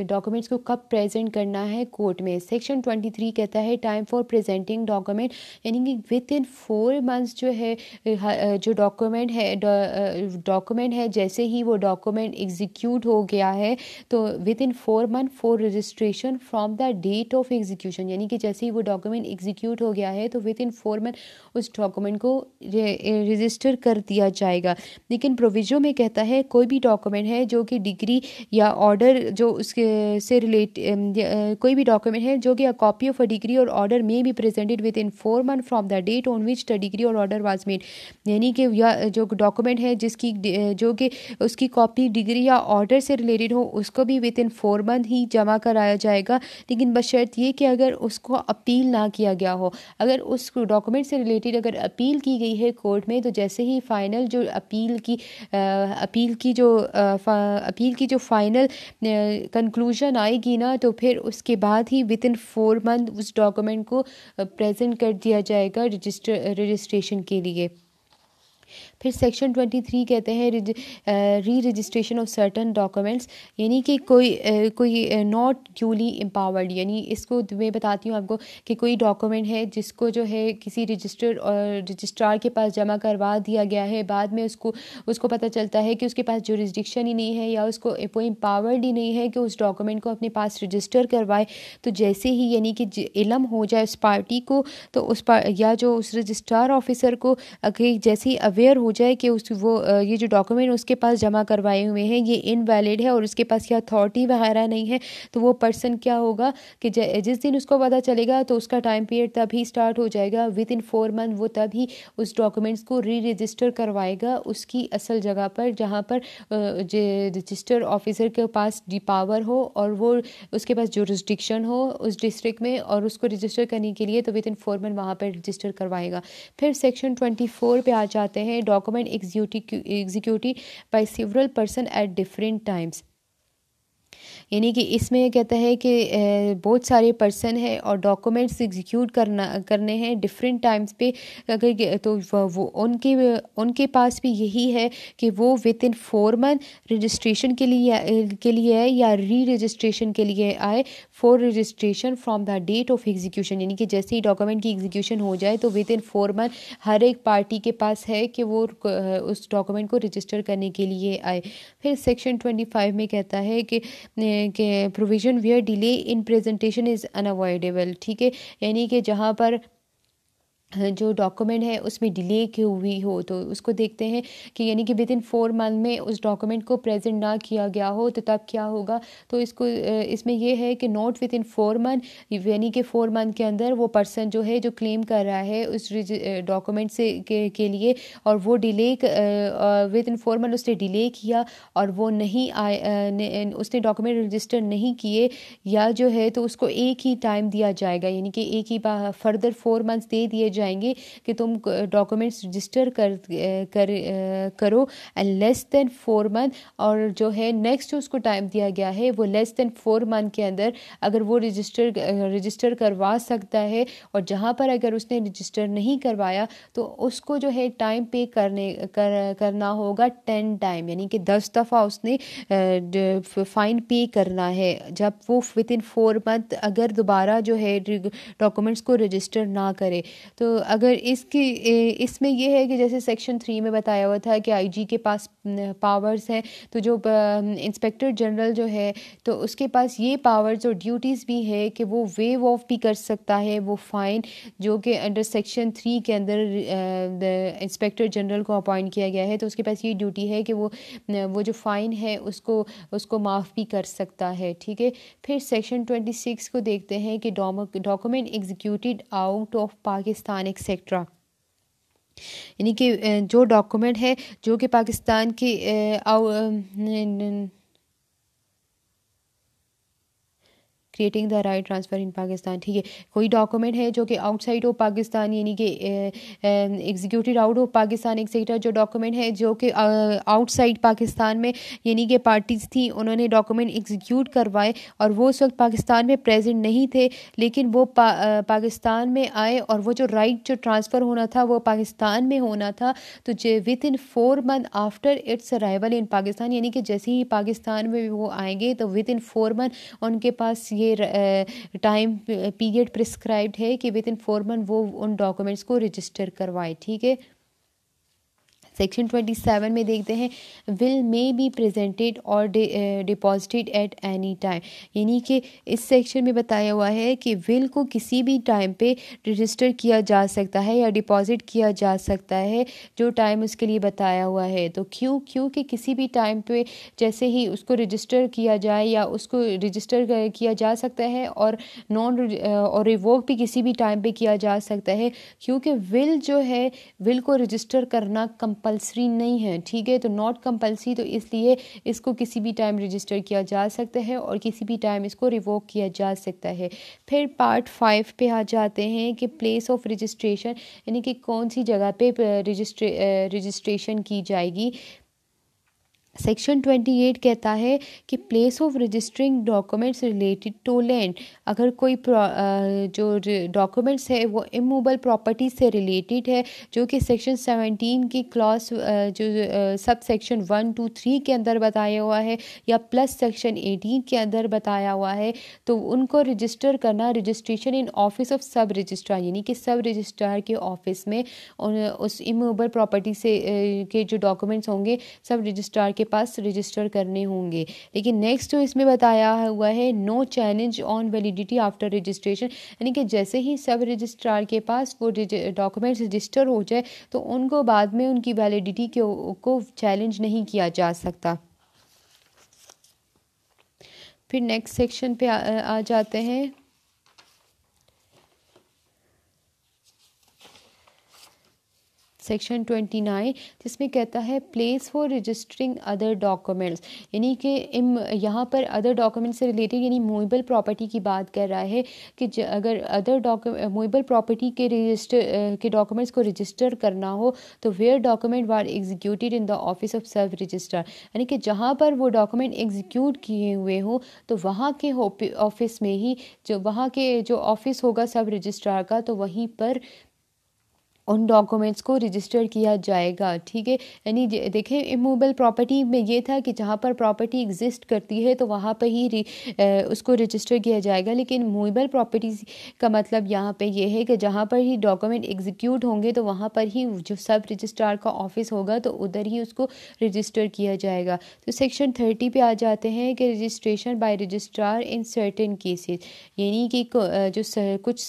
डॉक्यूमेंट्स uh, को कब प्रेजेंट करना है कोर्ट में सेक्शन ट्वेंटी थ्री कहता है टाइम फॉर प्रेजेंटिंग डॉक्यूमेंट यानी कि विद इन फोर मंथ्स जो है uh, uh, जो डॉक्यूमेंट है डॉक्यूमेंट है जैसे ही वो डॉक्यूमेंट एग्जीक्यूट हो गया है तो within four month for registration from the date of execution यानी कि जैसे ही वो डॉक्यूमेंट एग्जीक्यूट हो गया है तो विद इन फोर मंथ उस डॉक्यूमेंट को रजिस्टर कर दिया जाएगा लेकिन प्रोविजो में कहता है कोई भी डॉक्यूमेंट है जो कि डिग्री या ऑर्डर जो उसके से रिलेट um, uh, कोई भी डॉक्यूमेंट है जो कि a copy of a decree or order may be presented within four month from the date on which the decree or order was made यानी कि या जो डॉक्यूमेंट है जिसकी uh, जो कि उसकी कॉपी डिग्री या ऑर्डर से रिलेटेड हो उसको भी विद इन फोर मंथ ही जमा कराया जाएगा लेकिन बशर्त ये कि अगर उसको अपील ना किया गया हो अगर उस डॉक्यूमेंट से रिलेटेड अगर अपील की गई है कोर्ट में तो जैसे ही फाइनल जो अपील की अपील की जो अपील की जो फाइनल कंक्लूजन आएगी ना तो फिर उसके बाद ही विद इन फोर मंथ उस डॉक्यूमेंट को प्रेजेंट कर दिया जाएगा रजिस्टर रजिस्ट्रेशन के लिए फिर सेक्शन ट्वेंटी थ्री कहते हैं री रजिस्ट्रेशन ऑफ सर्टन डॉक्यूमेंट्स यानी कि कोई आ, कोई नॉट ड्यूली एम्पावर्ड यानी इसको मैं बताती हूँ आपको कि कोई डॉक्यूमेंट है जिसको जो है किसी रजिस्टर और रजिस्ट्रार के पास जमा करवा दिया गया है बाद में उसको उसको पता चलता है कि उसके पास जोरिस्डिक्शन ही नहीं है या उसको वो एम्पावर्ड ही नहीं है कि उस डॉक्यूमेंट को अपने पास रजिस्टर करवाए तो जैसे ही यानी कि इलम हो जाए उस पार्टी को तो उस पार, या जो उस रजिस्ट्रार ऑफिसर को जैसे ही अवेयर हो पूछा है कि उस वो ये जो डॉक्यूमेंट उसके पास जमा करवाए हुए हैं ये इनवैलिड है और उसके पास ये अथॉरिटी वगैरह नहीं है तो वो पर्सन क्या होगा कि जिस दिन उसको पता चलेगा तो उसका टाइम पीरियड तभी स्टार्ट हो जाएगा विद इन फोर मंथ वो तभी उस डॉक्यूमेंट्स को री रजिस्टर करवाएगा उसकी असल जगह पर जहाँ पर रजिस्टर ऑफिसर के पास डी पावर हो और वो उसके पास जोरिस्डिक्शन हो उस डिस्ट्रिक्ट में और उसको रजिस्टर करने के लिए तो विद इन फोर मंथ वहाँ पर रजिस्टर करवाएगा फिर सेक्शन ट्वेंटी फोर पर आ जाते हैं document executed by several persons at different times यानी कि इसमें यह कहता है कि बहुत सारे पर्सन है और डॉक्यूमेंट्स एग्जीक्यूट करना करने हैं डिफरेंट टाइम्स पे अगर तो वो उनके उनके पास भी यही है कि वो within four month registration के लिए के लिए है या री रजिस्ट्रेशन के लिए आए for registration from the date of execution यानी कि जैसे ही डॉक्यूमेंट की एग्जीक्यूशन हो जाए तो विद इन फोर मंथ हर एक पार्टी के पास है कि वो उस डॉक्यूमेंट को रजिस्टर करने के लिए आए फिर सेक्शन ट्वेंटी फाइव में कहता है कि provision where delay in presentation is unavoidable ठीक है यानी कि जहाँ पर जो डॉक्यूमेंट है उसमें डिले क्यों हुई हो तो उसको देखते हैं कि यानी कि विद इन फोर मंथ में उस डॉक्यूमेंट को प्रेजेंट ना किया गया हो तो तब क्या होगा तो इसको इसमें यह है कि not within four month यानी कि फोर मंथ के अंदर वो पर्सन जो है जो क्लेम कर रहा है उस डॉक्यूमेंट से के, के लिए और वो delay within four month उसने डिले किया और वो नहीं न, उसने डॉक्यूमेंट रजिस्टर नहीं किए या जो है तो उसको एक ही टाइम दिया जाएगा यानी कि एक ही फर्दर फोर मंथ्स दे दिए जाएंगे कि तुम डॉक्यूमेंट्स रजिस्टर कर कर करो and less than four month और जो है नेक्स्ट जो उसको टाइम दिया गया है वो लेस देन फोर मंथ के अंदर अगर वो रजिस्टर रजिस्टर करवा सकता है और जहाँ पर अगर उसने रजिस्टर नहीं करवाया तो उसको जो है टाइम पे करने कर, करना होगा टेन टाइम यानी कि दस दफ़ा उसने फ़ाइन पे करना है जब वो विद इन फोर मंथ अगर दोबारा जो है डॉक्यूमेंट्स को रजिस्टर ना करे तो अगर इसकी इसमें यह है कि जैसे सेक्शन थ्री में बताया हुआ था कि आईजी के पास पावर्स हैं तो जो इंस्पेक्टर जनरल जो है तो उसके पास ये पावर्स और ड्यूटीज़ भी है कि वो वेव ऑफ भी कर सकता है वो फ़ाइन जो कि अंडर सेक्शन थ्री के अंदर इंस्पेक्टर जनरल को अपॉइंट किया गया है तो उसके पास ये ड्यूटी है कि वो वो जो फ़ाइन है उसको उसको माफ़ भी कर सकता है ठीक है फिर सेक्शन ट्वेंटी सिक्स को देखते हैं कि document executed out of Pakistan Pakistan etcetera यानी कि जो डॉक्यूमेंट है जो कि पाकिस्तान की creating the right transfer in Pakistan ठीक है कोई डॉक्यूमेंट है जो कि आउटसाइड ऑफ पाकिस्तान यानी कि executive out of Pakistan etcetera जो डॉक्यूमेंट है जो कि आउटसाइड पाकिस्तान में यानी कि पार्टीज़ थी उन्होंने डॉक्यूमेंट एग्जीक्यूट करवाए और वो उस वक्त पाकिस्तान में प्रेजेंट नहीं थे लेकिन वो पा, आ, पाकिस्तान में आए और वो जो राइट जो ट्रांसफ़र होना था वो पाकिस्तान में होना था तो जे within four month after its arrival in Pakistan यानी कि जैसे ही पाकिस्तान में वो आएंगे तो विद इन फोर मंथ उनके पास ये ये टाइम पीरियड प्रिस्क्राइब्ड है कि विद इन फोर मंथ वो उन डॉक्यूमेंट्स को रजिस्टर करवाए ठीक है सेक्शन ट्वेंटी सेवन में देखते हैं विल मे बी प्रेजेंटेड और डिपॉजिटेड एट एनी टाइम यानी कि इस सेक्शन में बताया हुआ है कि विल को किसी भी टाइम पे रजिस्टर किया जा सकता है या डिपॉजिट किया जा सकता है जो टाइम उसके लिए बताया हुआ है तो क्यों क्योंकि किसी भी टाइम पे जैसे ही उसको रजिस्टर किया जाए या उसको रजिस्टर किया जा सकता है और नॉन और रिवोक भी किसी भी टाइम पर किया जा सकता है क्योंकि विल जो है विल को रजिस्टर करना कंपनी कंपलसरी नहीं है ठीक है तो नॉट कंपलसरी तो इसलिए इसको किसी भी टाइम रजिस्टर किया जा सकता है और किसी भी टाइम इसको रिवोक किया जा सकता है फिर पार्ट फाइव पे आ जाते हैं कि प्लेस ऑफ रजिस्ट्रेशन यानी कि कौन सी जगह पे रजिस्ट्रे रजिस्ट्रेशन की जाएगी सेक्शन 28 कहता है कि place of registering documents related to land अगर कोई जो डॉक्यूमेंट्स है वो इमूबल प्रॉपर्टी से रिलेटेड है जो कि सेक्शन 17 की क्लॉस जो sub section one two three के अंदर बताया हुआ है या प्लस सेक्शन 18 के अंदर बताया हुआ है तो उनको रजिस्टर करना registration in office of sub registrar यानी कि सब रजिस्ट्रार के ऑफिस में उस इमूबल प्रॉपर्टी से के जो डॉक्यूमेंट्स होंगे सब रजिस्ट्रार के पास रजिस्टर करने होंगे लेकिन नेक्स्ट जो इसमें बताया हुआ है no challenge on validity after registration यानी कि जैसे ही सब रजिस्ट्रार के पास वो डॉक्यूमेंट्स रजिस्टर हो जाए तो उनको बाद में उनकी वैलिडिटी को, को चैलेंज नहीं किया जा सकता फिर नेक्स्ट सेक्शन पे आ, आ जाते हैं सेक्शन ट्वेंटी नाइन जिसमें कहता है place for registering other documents यानी कि यहाँ पर अदर डॉक्यूमेंट से रिलेटेड यानी मोबल प्रॉपर्टी की बात कर रहा है कि अगर अदर डॉक्यू मोबल प्रॉपर्टी के रजिस्टर के डॉक्यूमेंट्स को रजिस्टर करना हो तो where document were executed in the office of self register यानी कि जहाँ पर वो डॉक्यूमेंट एग्जीक्यूट किए हुए हों तो वहाँ के ऑफिस में ही जो वहाँ के जो ऑफिस होगा सब रजिस्ट्रार का तो वहीं पर उन डॉक्यूमेंट्स को रजिस्टर किया जाएगा ठीक है यानी देखें इमोबल प्रॉपर्टी में ये था कि जहाँ पर प्रॉपर्टी एग्जिस्ट करती है तो वहाँ पर ही आ, उसको रजिस्टर किया जाएगा लेकिन मूवेबल प्रॉपर्टीज़ का मतलब यहाँ पे ये है कि जहाँ पर ही डॉक्यूमेंट एग्जीक्यूट होंगे तो वहाँ पर ही जो सब रजिस्ट्रार का ऑफिस होगा तो उधर ही उसको रजिस्टर किया जाएगा तो सेक्शन थर्टी पर आ जाते हैं कि registration by registrar in certain cases यानी कि जो कुछ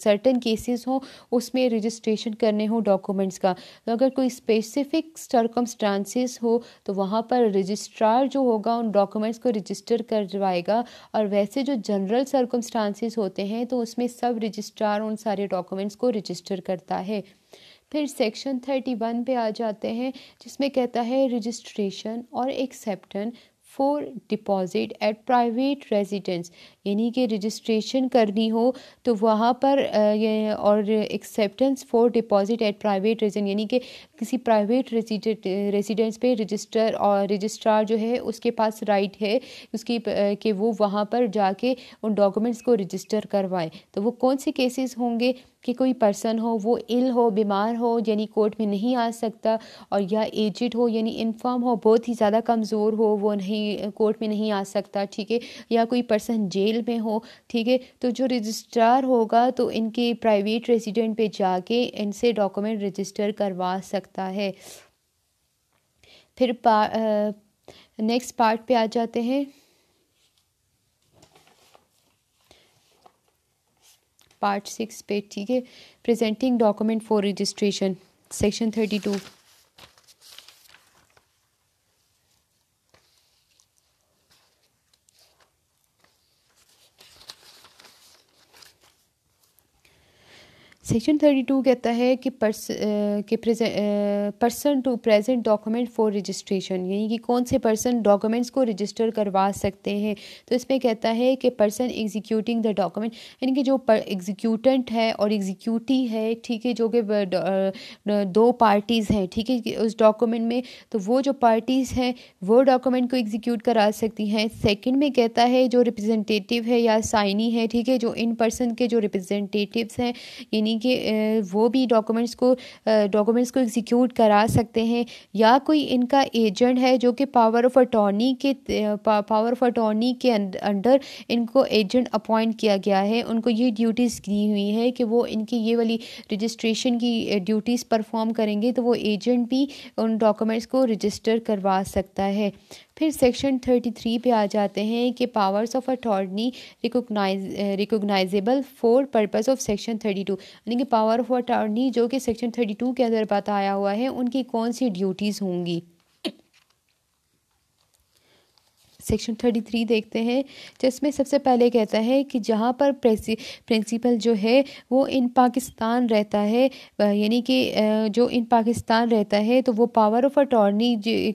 सर्टन केसेस हों उस उसमें रजिस्ट्रेशन करने हो डॉक्यूमेंट्स का तो अगर कोई स्पेसिफिक सर्कमस्टांसिस हो तो वहाँ पर रजिस्ट्रार जो होगा उन डॉक्यूमेंट्स को रजिस्टर करवाएगा और वैसे जो जनरल सर्कमस्टांसिस होते हैं तो उसमें सब रजिस्ट्रार उन सारे डॉक्यूमेंट्स को रजिस्टर करता है फिर सेक्शन थर्टी वन पे आ जाते हैं जिसमें कहता है रजिस्ट्रेशन और acceptance for deposit at private residence यानी कि रजिस्ट्रेशन करनी हो तो वहाँ पर ये और acceptance for deposit at private residence यानी कि किसी प्राइवेट रेजिडेंस पे रजिस्टर और रजिस्ट्रार जो है उसके पास राइट है उसकी कि वो वहाँ पर जाके उन डॉक्यूमेंट्स को रजिस्टर करवाएँ तो वो कौन से केसेस होंगे कि कोई पर्सन हो वो इल हो बीमार हो यानी कोर्ट में नहीं आ सकता और या एजड हो यानी इनफॉर्म हो बहुत ही ज़्यादा कमज़ोर हो वो नहीं कोर्ट में नहीं आ सकता ठीक है या कोई पर्सन जेल में हो ठीक है तो जो रजिस्ट्रार होगा तो इनके प्राइवेट रेजिडेंट पे जाके इनसे डॉक्यूमेंट रजिस्टर करवा सकता है फिर पा नेक्स्ट पार्ट पे आ जाते हैं पार्ट सिक्स पे ठीक है presenting document for registration section thirty two section thirty two कहता है कि पर्स के person to present document for registration यानी कि कौन से पर्सन डॉक्यूमेंट्स को रजिस्टर करवा सकते हैं तो इसमें कहता है कि पर्सन एग्जीक्यूटिंग द डॉक्यूमेंट यानी कि जो एग्जीक्यूटेंट है और एग्जीक्यूटी है ठीक है जो कि दो पार्टीज़ हैं ठीक है उस डॉक्यूमेंट में तो वो जो पार्टीज़ हैं वो डॉक्यूमेंट को एग्जीक्यूट करा सकती हैं सेकेंड में कहता है जो रिप्रजेंटेटिव है या साइनी है ठीक है जो इन पर्सन के जो रिप्रजेंटेटिव हैं यानी कि वो भी डॉक्यूमेंट्स को डॉक्यूमेंट्स को एग्जीक्यूट करा सकते हैं या कोई इनका एजेंट है जो कि पावर ऑफ अटॉर्नी के पावर ऑफ अटॉर्नी के अं-, अंडर इनको एजेंट अपॉइंट किया गया है उनको ये ड्यूटीज़ दी हुई है कि वो इनकी ये वाली रजिस्ट्रेशन की ड्यूटीज़ परफॉर्म करेंगे तो वो एजेंट भी उन डॉक्यूमेंट्स को रजिस्टर करवा सकता है फिर सेक्शन थर्टी थ्री पे आ जाते हैं कि powers of attorney recognize recognizable for purpose of section thirty two यानी कि पावर ऑफ अटॉर्नी जो कि सेक्शन थर्टी टू के अंदर बताया हुआ है उनकी कौन सी ड्यूटीज़ होंगी सेक्शन थर्टी थ्री देखते हैं जिसमें सबसे पहले कहता है कि जहाँ पर प्रिंसिपल जो है वो इन पाकिस्तान रहता है यानी कि जो इन पाकिस्तान रहता है तो वो पावर ऑफ अटॉर्नी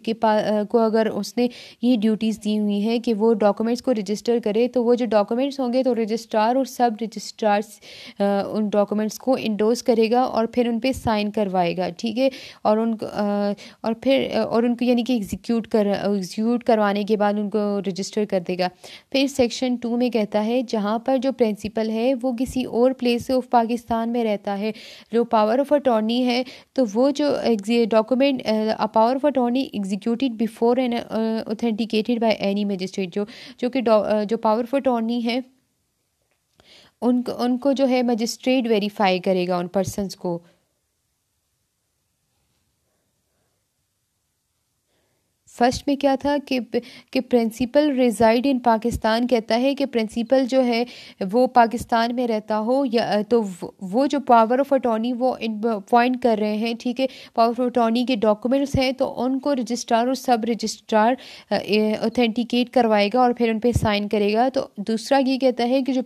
के पा को अगर उसने ये ड्यूटीज़ दी हुई हैं कि वो डॉक्यूमेंट्स को रजिस्टर करे तो वो जो डॉक्यूमेंट्स होंगे तो रजिस्ट्रार और सब रजिस्ट्रार उन डॉक्यूमेंट्स को इंडोज करेगा और फिर उन पर साइन करवाएगा ठीक है और उन और फिर और उनको यानी कि एग्जीक्यूट कर एग्जीक्यूट करवाने के बाद उनको को रजिस्टर कर देगा फिर सेक्शन टू में कहता है जहाँ पर जो प्रिंसिपल है वो किसी और प्लेस ऑफ पाकिस्तान में रहता है जो पावर ऑफ अटॉर्नी है तो वो जो document power of attorney executed before an authenticated by any magistrate जो जो कि जो पावर ऑफ अटॉर्नी है उनको उनको जो है मजिस्ट्रेट वेरीफाई करेगा उन पर्सनस को फर्स्ट में क्या था कि कि प्रिंसिपल रिजाइड इन पाकिस्तान कहता है कि प्रिंसिपल जो है वो पाकिस्तान में रहता हो या तो वो जो पावर ऑफ अटॉर्नी वो अपॉइंट कर रहे हैं ठीक है पावर ऑफ अटॉर्नी के डॉक्यूमेंट्स हैं तो उनको रजिस्ट्रार और सब रजिस्ट्रार ऑथेंटिकेट करवाएगा और फिर उन पर साइन करेगा तो दूसरा ये कहता है कि जो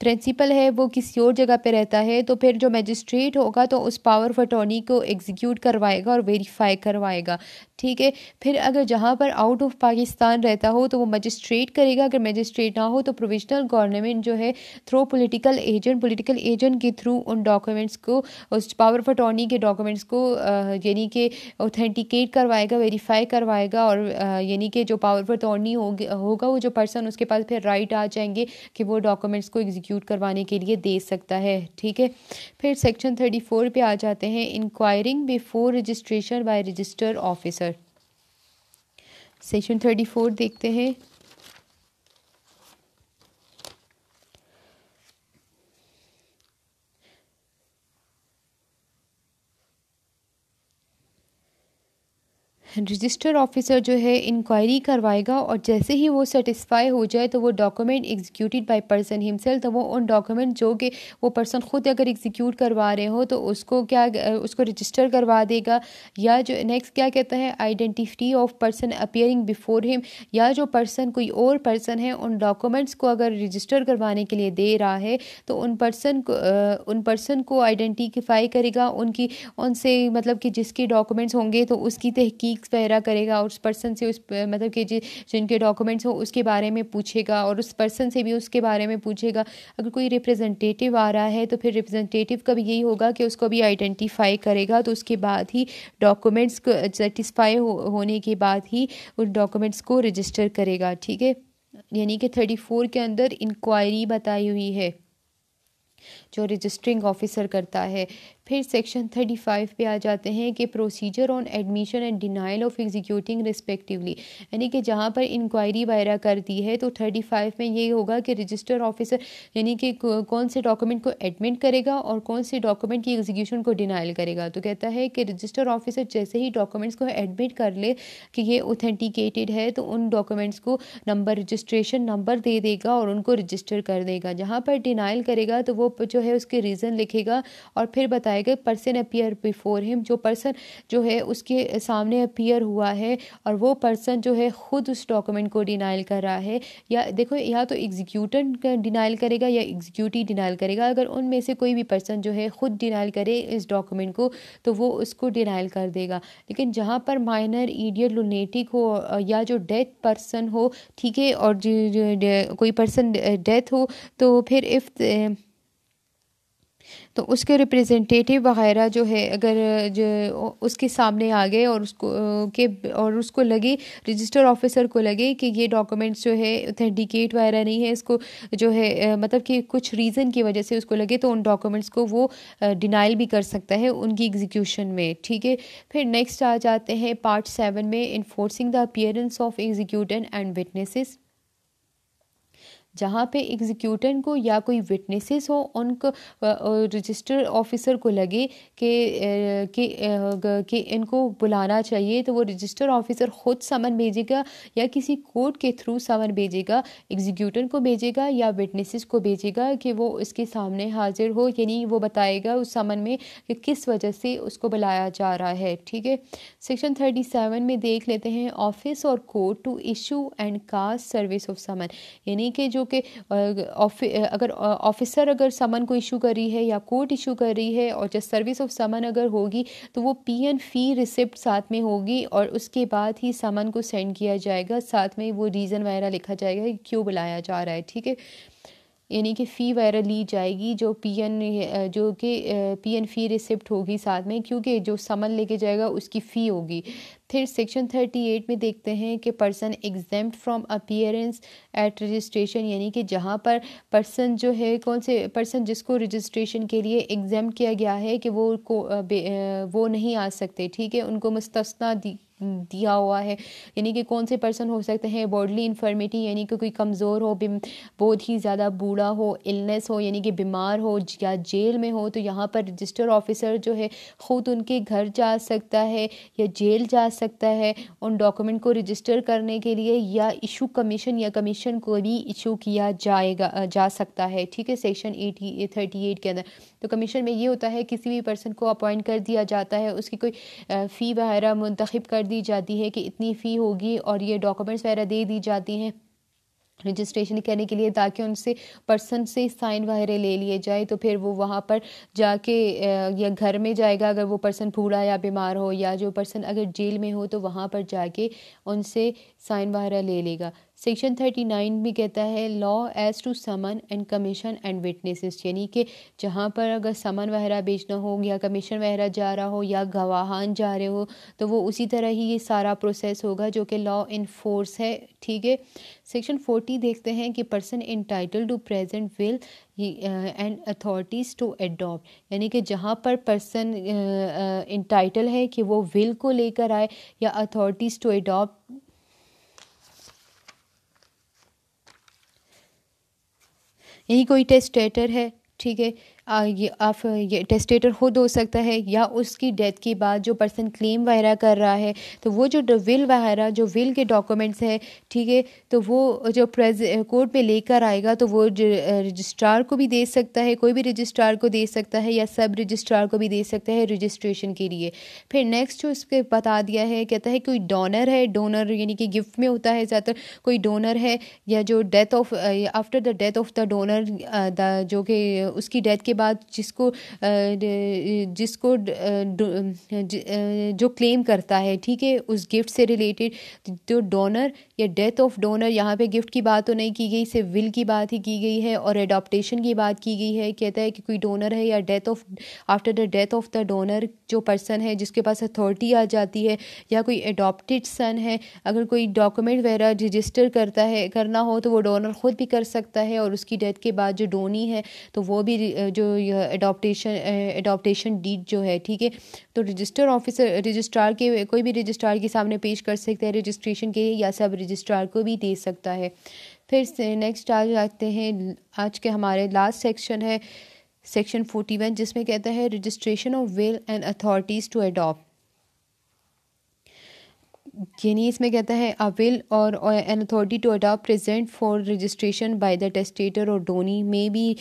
प्रिंसिपल है वो किसी और जगह पे रहता है तो फिर जो मजिस्ट्रेट होगा तो उस पावर ऑफ अटॉर्नी को एग्जीक्यूट करवाएगा और वेरीफाई करवाएगा ठीक है फिर अगर जहाँ पर आउट ऑफ पाकिस्तान रहता हो तो वो मजिस्ट्रेट करेगा अगर मजिस्ट्रेट ना हो तो प्रोविजनल गवर्नमेंट जो है through political agent political agent के थ्रू उन डॉक्यूमेंट्स को उस पावर ऑफ अटॉर्नी के डॉक्यूमेंट्स को यानी कि ऑथेंटिकेट करवाएगा वेरीफाई करवाएगा और यानी कि जो पावर ऑफ अटॉर्नी होगा वो जो पर्सन उसके पास फिर राइट आ जाएंगे कि वो डॉक्यूमेंट्स को एग्जीक्यूट एग्जीक्यूट करवाने के लिए दे सकता है ठीक है फिर सेक्शन थर्टी फोर पर आ जाते हैं inquiring before registration by register officer section thirty four देखते हैं रजिस्टर ऑफिसर जो है इंक्वायरी करवाएगा और जैसे ही वो सेटिस्फाई हो जाए तो वो document executed by person himself तो वो उन डॉक्यूमेंट जो कि वो पर्सन ख़ुद अगर एग्जीक्यूट करवा रहे हो तो उसको क्या उसको रजिस्टर करवा देगा या जो नेक्स्ट क्या कहता है identity of person appearing before him या जो पर्सन कोई और पर्सन है उन डॉक्यूमेंट्स को अगर रजिस्टर करवाने के लिए दे रहा है तो उन पर्सन को उन पर्सन को आइडेंटिफाई करेगा उनकी उनसे मतलब कि जिसके डॉक्यूमेंट्स होंगे तो उसकी तहकीक रिस्क वगैरह करेगा और उस पर्सन से उस मतलब कि जिनके डॉक्यूमेंट्स हो उसके बारे में पूछेगा और उस पर्सन से भी उसके बारे में पूछेगा अगर कोई रिप्रेजेंटेटिव आ रहा है तो फिर रिप्रेजेंटेटिव का भी यही होगा कि उसको भी आइडेंटिफाई करेगा तो उसके बाद ही डॉक्यूमेंट्स को सेटिस्फाई हो, होने के बाद ही उन डॉक्यूमेंट्स को रजिस्टर करेगा ठीक है यानी कि थर्टी फोर के अंदर इंक्वायरी बताई हुई है जो रजिस्टरिंग ऑफिसर करता है फिर सेक्शन थर्टी फाइव पे आ जाते हैं कि procedure on admission and denial of executing respectively यानी कि जहाँ पर इंक्वायरी वगैरह कर दी है तो थर्टी फाइव में ये होगा कि रजिस्टर ऑफिसर यानी कि कौन से डॉक्यूमेंट को एडमिट करेगा और कौन से डॉक्यूमेंट की एग्जीक्यूशन को डिनाइल करेगा तो कहता है कि रजिस्टर ऑफिसर जैसे ही डॉक्यूमेंट्स को एडमिट कर ले कि ये ऑथेंटिकेटेड है तो उन डॉक्यूमेंट्स को नंबर रजिस्ट्रेशन नंबर दे देगा और उनको रजिस्टर कर देगा जहाँ पर डिनाइल करेगा तो वो जो है उसके रीज़न लिखेगा और फिर बताएगा बताया पर्सन अपीयर बिफोर हिम जो पर्सन जो है उसके सामने अपियर हुआ है और वो पर्सन जो है ख़ुद उस डॉक्यूमेंट को डिनाइल कर रहा है या देखो या तो एग्जीक्यूटन डिनाइल करेगा या एग्जीक्यूटिव डिनाइल करेगा अगर उनमें से कोई भी पर्सन जो है ख़ुद डिनाइल करे इस डॉक्यूमेंट को तो वो उसको डिनाइल कर देगा लेकिन जहाँ पर माइनर ईडियट लुनेटिक हो या जो डेथ पर्सन हो ठीक है और जो, जो, जो, कोई पर्सन डेथ हो तो फिर इफ़ तो उसके रिप्रेजेंटेटिव वगैरह जो है अगर जो उसके सामने आ गए और उसको के और उसको लगे रजिस्टर ऑफिसर को लगे कि ये डॉक्यूमेंट्स जो है ऑथेंटिकेट वगैरह नहीं है इसको जो है मतलब कि कुछ रीज़न की वजह से उसको लगे तो उन डॉक्यूमेंट्स को वो डिनाइल भी कर सकता है उनकी एग्जीक्यूशन में ठीक है फिर नेक्स्ट आ जाते हैं पार्ट सेवन में enforcing the appearance of executant and witnesses जहाँ पे एग्जीक्यूटेंट को या कोई विटनेसेस हो उनको रजिस्टर ऑफिसर को लगे कि कि कि इनको बुलाना चाहिए तो वो रजिस्टर ऑफिसर ख़ुद समन भेजेगा या किसी कोर्ट के थ्रू समन भेजेगा एग्जीक्यूटन को भेजेगा या विटनेसेस को भेजेगा कि वो उसके सामने हाजिर हो यानी वो बताएगा उस समन में कि किस वजह से उसको बुलाया जा रहा है ठीक है सेक्शन थर्टी सेवन में देख लेते हैं ऑफिस और court to issue and cost service of summon यानी कि जो के अगर ऑफिसर अगर समन को इशू कर रही है या कोर्ट इशू कर रही है और जब सर्विस ऑफ समन अगर होगी तो वो पी एन फी रिसिप्ट साथ में होगी और उसके बाद ही समन को सेंड किया जाएगा साथ में वो रीज़न वगैरह लिखा जाएगा कि क्यों बुलाया जा रहा है ठीक है यानी कि फ़ी वगैरह ली जाएगी जो पी एन जो कि पी एन फ़ी रिसिप्ट होगी साथ में क्योंकि जो समन लेके जाएगा उसकी फ़ी होगी फिर सेक्शन थर्टी एट में देखते हैं कि person exempt from appearance at registration यानी कि जहाँ पर पर्सन जो है कौन से पर्सन जिसको रजिस्ट्रेशन के लिए एग्जाम किया गया है कि वो को वो नहीं आ सकते ठीक है उनको मुस्तना दिया हुआ है यानी कि कौन से पर्सन हो सकते हैं बॉडली इन्फर्मिटी यानी कि कोई कमज़ोर हो बहुत ही ज़्यादा बूढ़ा हो इलनेस हो यानी कि बीमार हो या जेल में हो तो यहाँ पर रजिस्टर ऑफिसर जो है ख़ुद उनके घर जा सकता है या जेल जा सकता है उन डॉक्यूमेंट को रजिस्टर करने के लिए या इशू कमीशन या कमीशन को भी इशू किया जाएगा जा सकता है ठीक है सेक्शन एटी थर्टी एट के अंदर तो कमीशन में ये होता है किसी भी पर्सन को अपॉइंट कर दिया जाता है उसकी कोई फ़ी वगैरह मंतखब कर दी जाती है कि इतनी फ़ी होगी और ये डॉक्यूमेंट्स वगैरह दे दी जाती हैं रजिस्ट्रेशन करने के लिए ताकि उनसे पर्सन से साइन वगैरह ले लिए जाए तो फिर वो वहाँ पर जाके या घर में जाएगा अगर वो पर्सन बूढ़ा या बीमार हो या जो पर्सन अगर जेल में हो तो वहाँ पर जाके उनसे साइन वगैरह ले लेगा सेक्शन थर्टी नाइन भी कहता है law as to summon and commission and witnesses यानी कि जहाँ पर अगर समन वगैरह बेचना हो या कमीशन वगैरह जा रहा हो या गवाहान जा रहे हो तो वो उसी तरह ही ये सारा प्रोसेस होगा जो कि लॉ इन फोर्स है ठीक है सेक्शन फोर्टी देखते हैं कि person entitled to present will and authorities to adopt यानी कि जहाँ पर पर्सन इन टाइटल है कि वो विल को लेकर आए या अथॉरिटीज़ टू एडॉप्ट यही कोई टेस्टेटर है ठीक है ये ये टेस्टेटर खुद हो सकता है या उसकी डेथ के बाद जो पर्सन क्लेम वगैरह कर रहा है तो वो जो विल वगैरह जो विल के डॉक्यूमेंट्स है ठीक है तो वो जो प्रेज कोर्ट में लेकर आएगा तो वो रजिस्ट्रार को भी दे सकता है कोई भी रजिस्ट्रार को दे सकता है या सब रजिस्ट्रार को भी दे सकता है रजिस्ट्रेशन के लिए फिर नेक्स्ट जो उसके बता दिया है कहता है कोई डोनर है डोनर यानी कि गिफ्ट में होता है ज़्यादातर कोई डोनर है या जो death of after the death of the donor जो कि उसकी डेथ के बाद जिसको जिसको जो क्लेम करता है ठीक है उस गिफ्ट से रिलेटेड जो डोनर या डेथ ऑफ डोनर यहाँ पे गिफ्ट की बात तो नहीं की गई सिर्फ विल की बात ही की गई है और एडॉप्टेशन की बात की गई है कहता है कि कोई डोनर है या death of after the death of the donor जो पर्सन है जिसके पास अथॉरिटी आ जाती है या कोई एडॉप्टेड सन है अगर कोई डॉक्यूमेंट वगैरह रजिस्टर करता है करना हो तो वो डोनर ख़ुद भी कर सकता है और उसकी डेथ के बाद जो डोनी है तो वो भी जो एडॉप्टेशन एडॉप्टेशन डीड जो है ठीक है तो रजिस्टर ऑफिसर रजिस्ट्रार के कोई भी रजिस्ट्रार के सामने पेश कर सकते हैं रजिस्ट्रेशन के लिए या सब रजिस्ट्रार को भी दे सकता है फिर से नेक्स्ट आ जाते हैं आज के हमारे लास्ट सेक्शन है सेक्शन फोर्टी वन जिसमें कहता है registration of will and authorities to adopt यानी इसमें कहता है a will or an authority to adopt present for registration by the testator or donee may be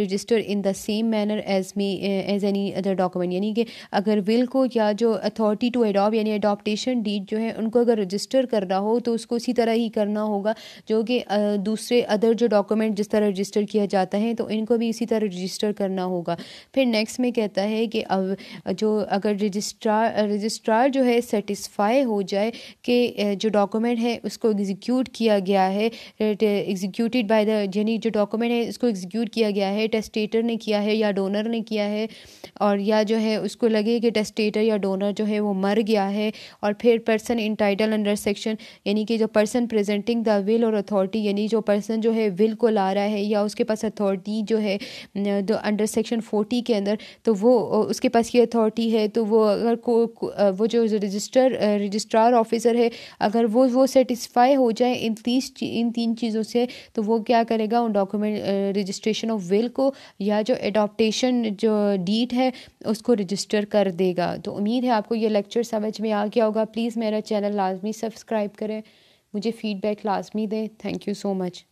register in the same manner as may as any other document यानी कि अगर will को या जो अथॉरिटी टू अडॉप यानी अडॉप्टेशन डीड जो है उनको अगर रजिस्टर करना हो तो उसको उसी तरह ही करना होगा जो कि दूसरे अदर जो डॉक्यूमेंट जिस तरह रजिस्टर किया जाता है तो इनको भी इसी तरह रजिस्टर करना होगा फिर नेक्स्ट में कहता है कि अब जो अगर रजिस्ट्रार रजिस्ट्रार जो है सेटिस्फाई हो जाए जाए कि जो डॉक्यूमेंट है उसको एग्जीक्यूट किया गया है एग्जीक्यूटेड बाय द यानी जो डॉक्यूमेंट है इसको एग्जीक्यूट किया गया है टेस्टेटर ने किया है या डोनर ने किया है और या जो है उसको लगे कि टेस्टेटर या डोनर जो है वो मर गया है और फिर person entitled under section यानी कि जो person presenting the will or authority यानी जो पर्सन जो है विल को ला रहा है या उसके पास अथॉरिटी जो है तो अंडर सेक्शन फोर्टी के अंदर तो वो उसके पास ये अथॉरिटी है तो वो अगर को, को वो जो रजिस्टर रजिस्ट्रार एचआर ऑफिसर है अगर वो वो सेटिस्फाई हो जाए इन तीस इन तीन चीज़ों से तो वो क्या करेगा उन डॉक्यूमेंट रजिस्ट्रेशन ऑफ विल को या जो एडॉप्टेशन जो डीट है उसको रजिस्टर कर देगा तो उम्मीद है आपको ये लेक्चर समझ में आ गया होगा प्लीज़ मेरा चैनल लाजमी सब्सक्राइब करें मुझे फ़ीडबैक लाजमी दें थैंक यू सो मच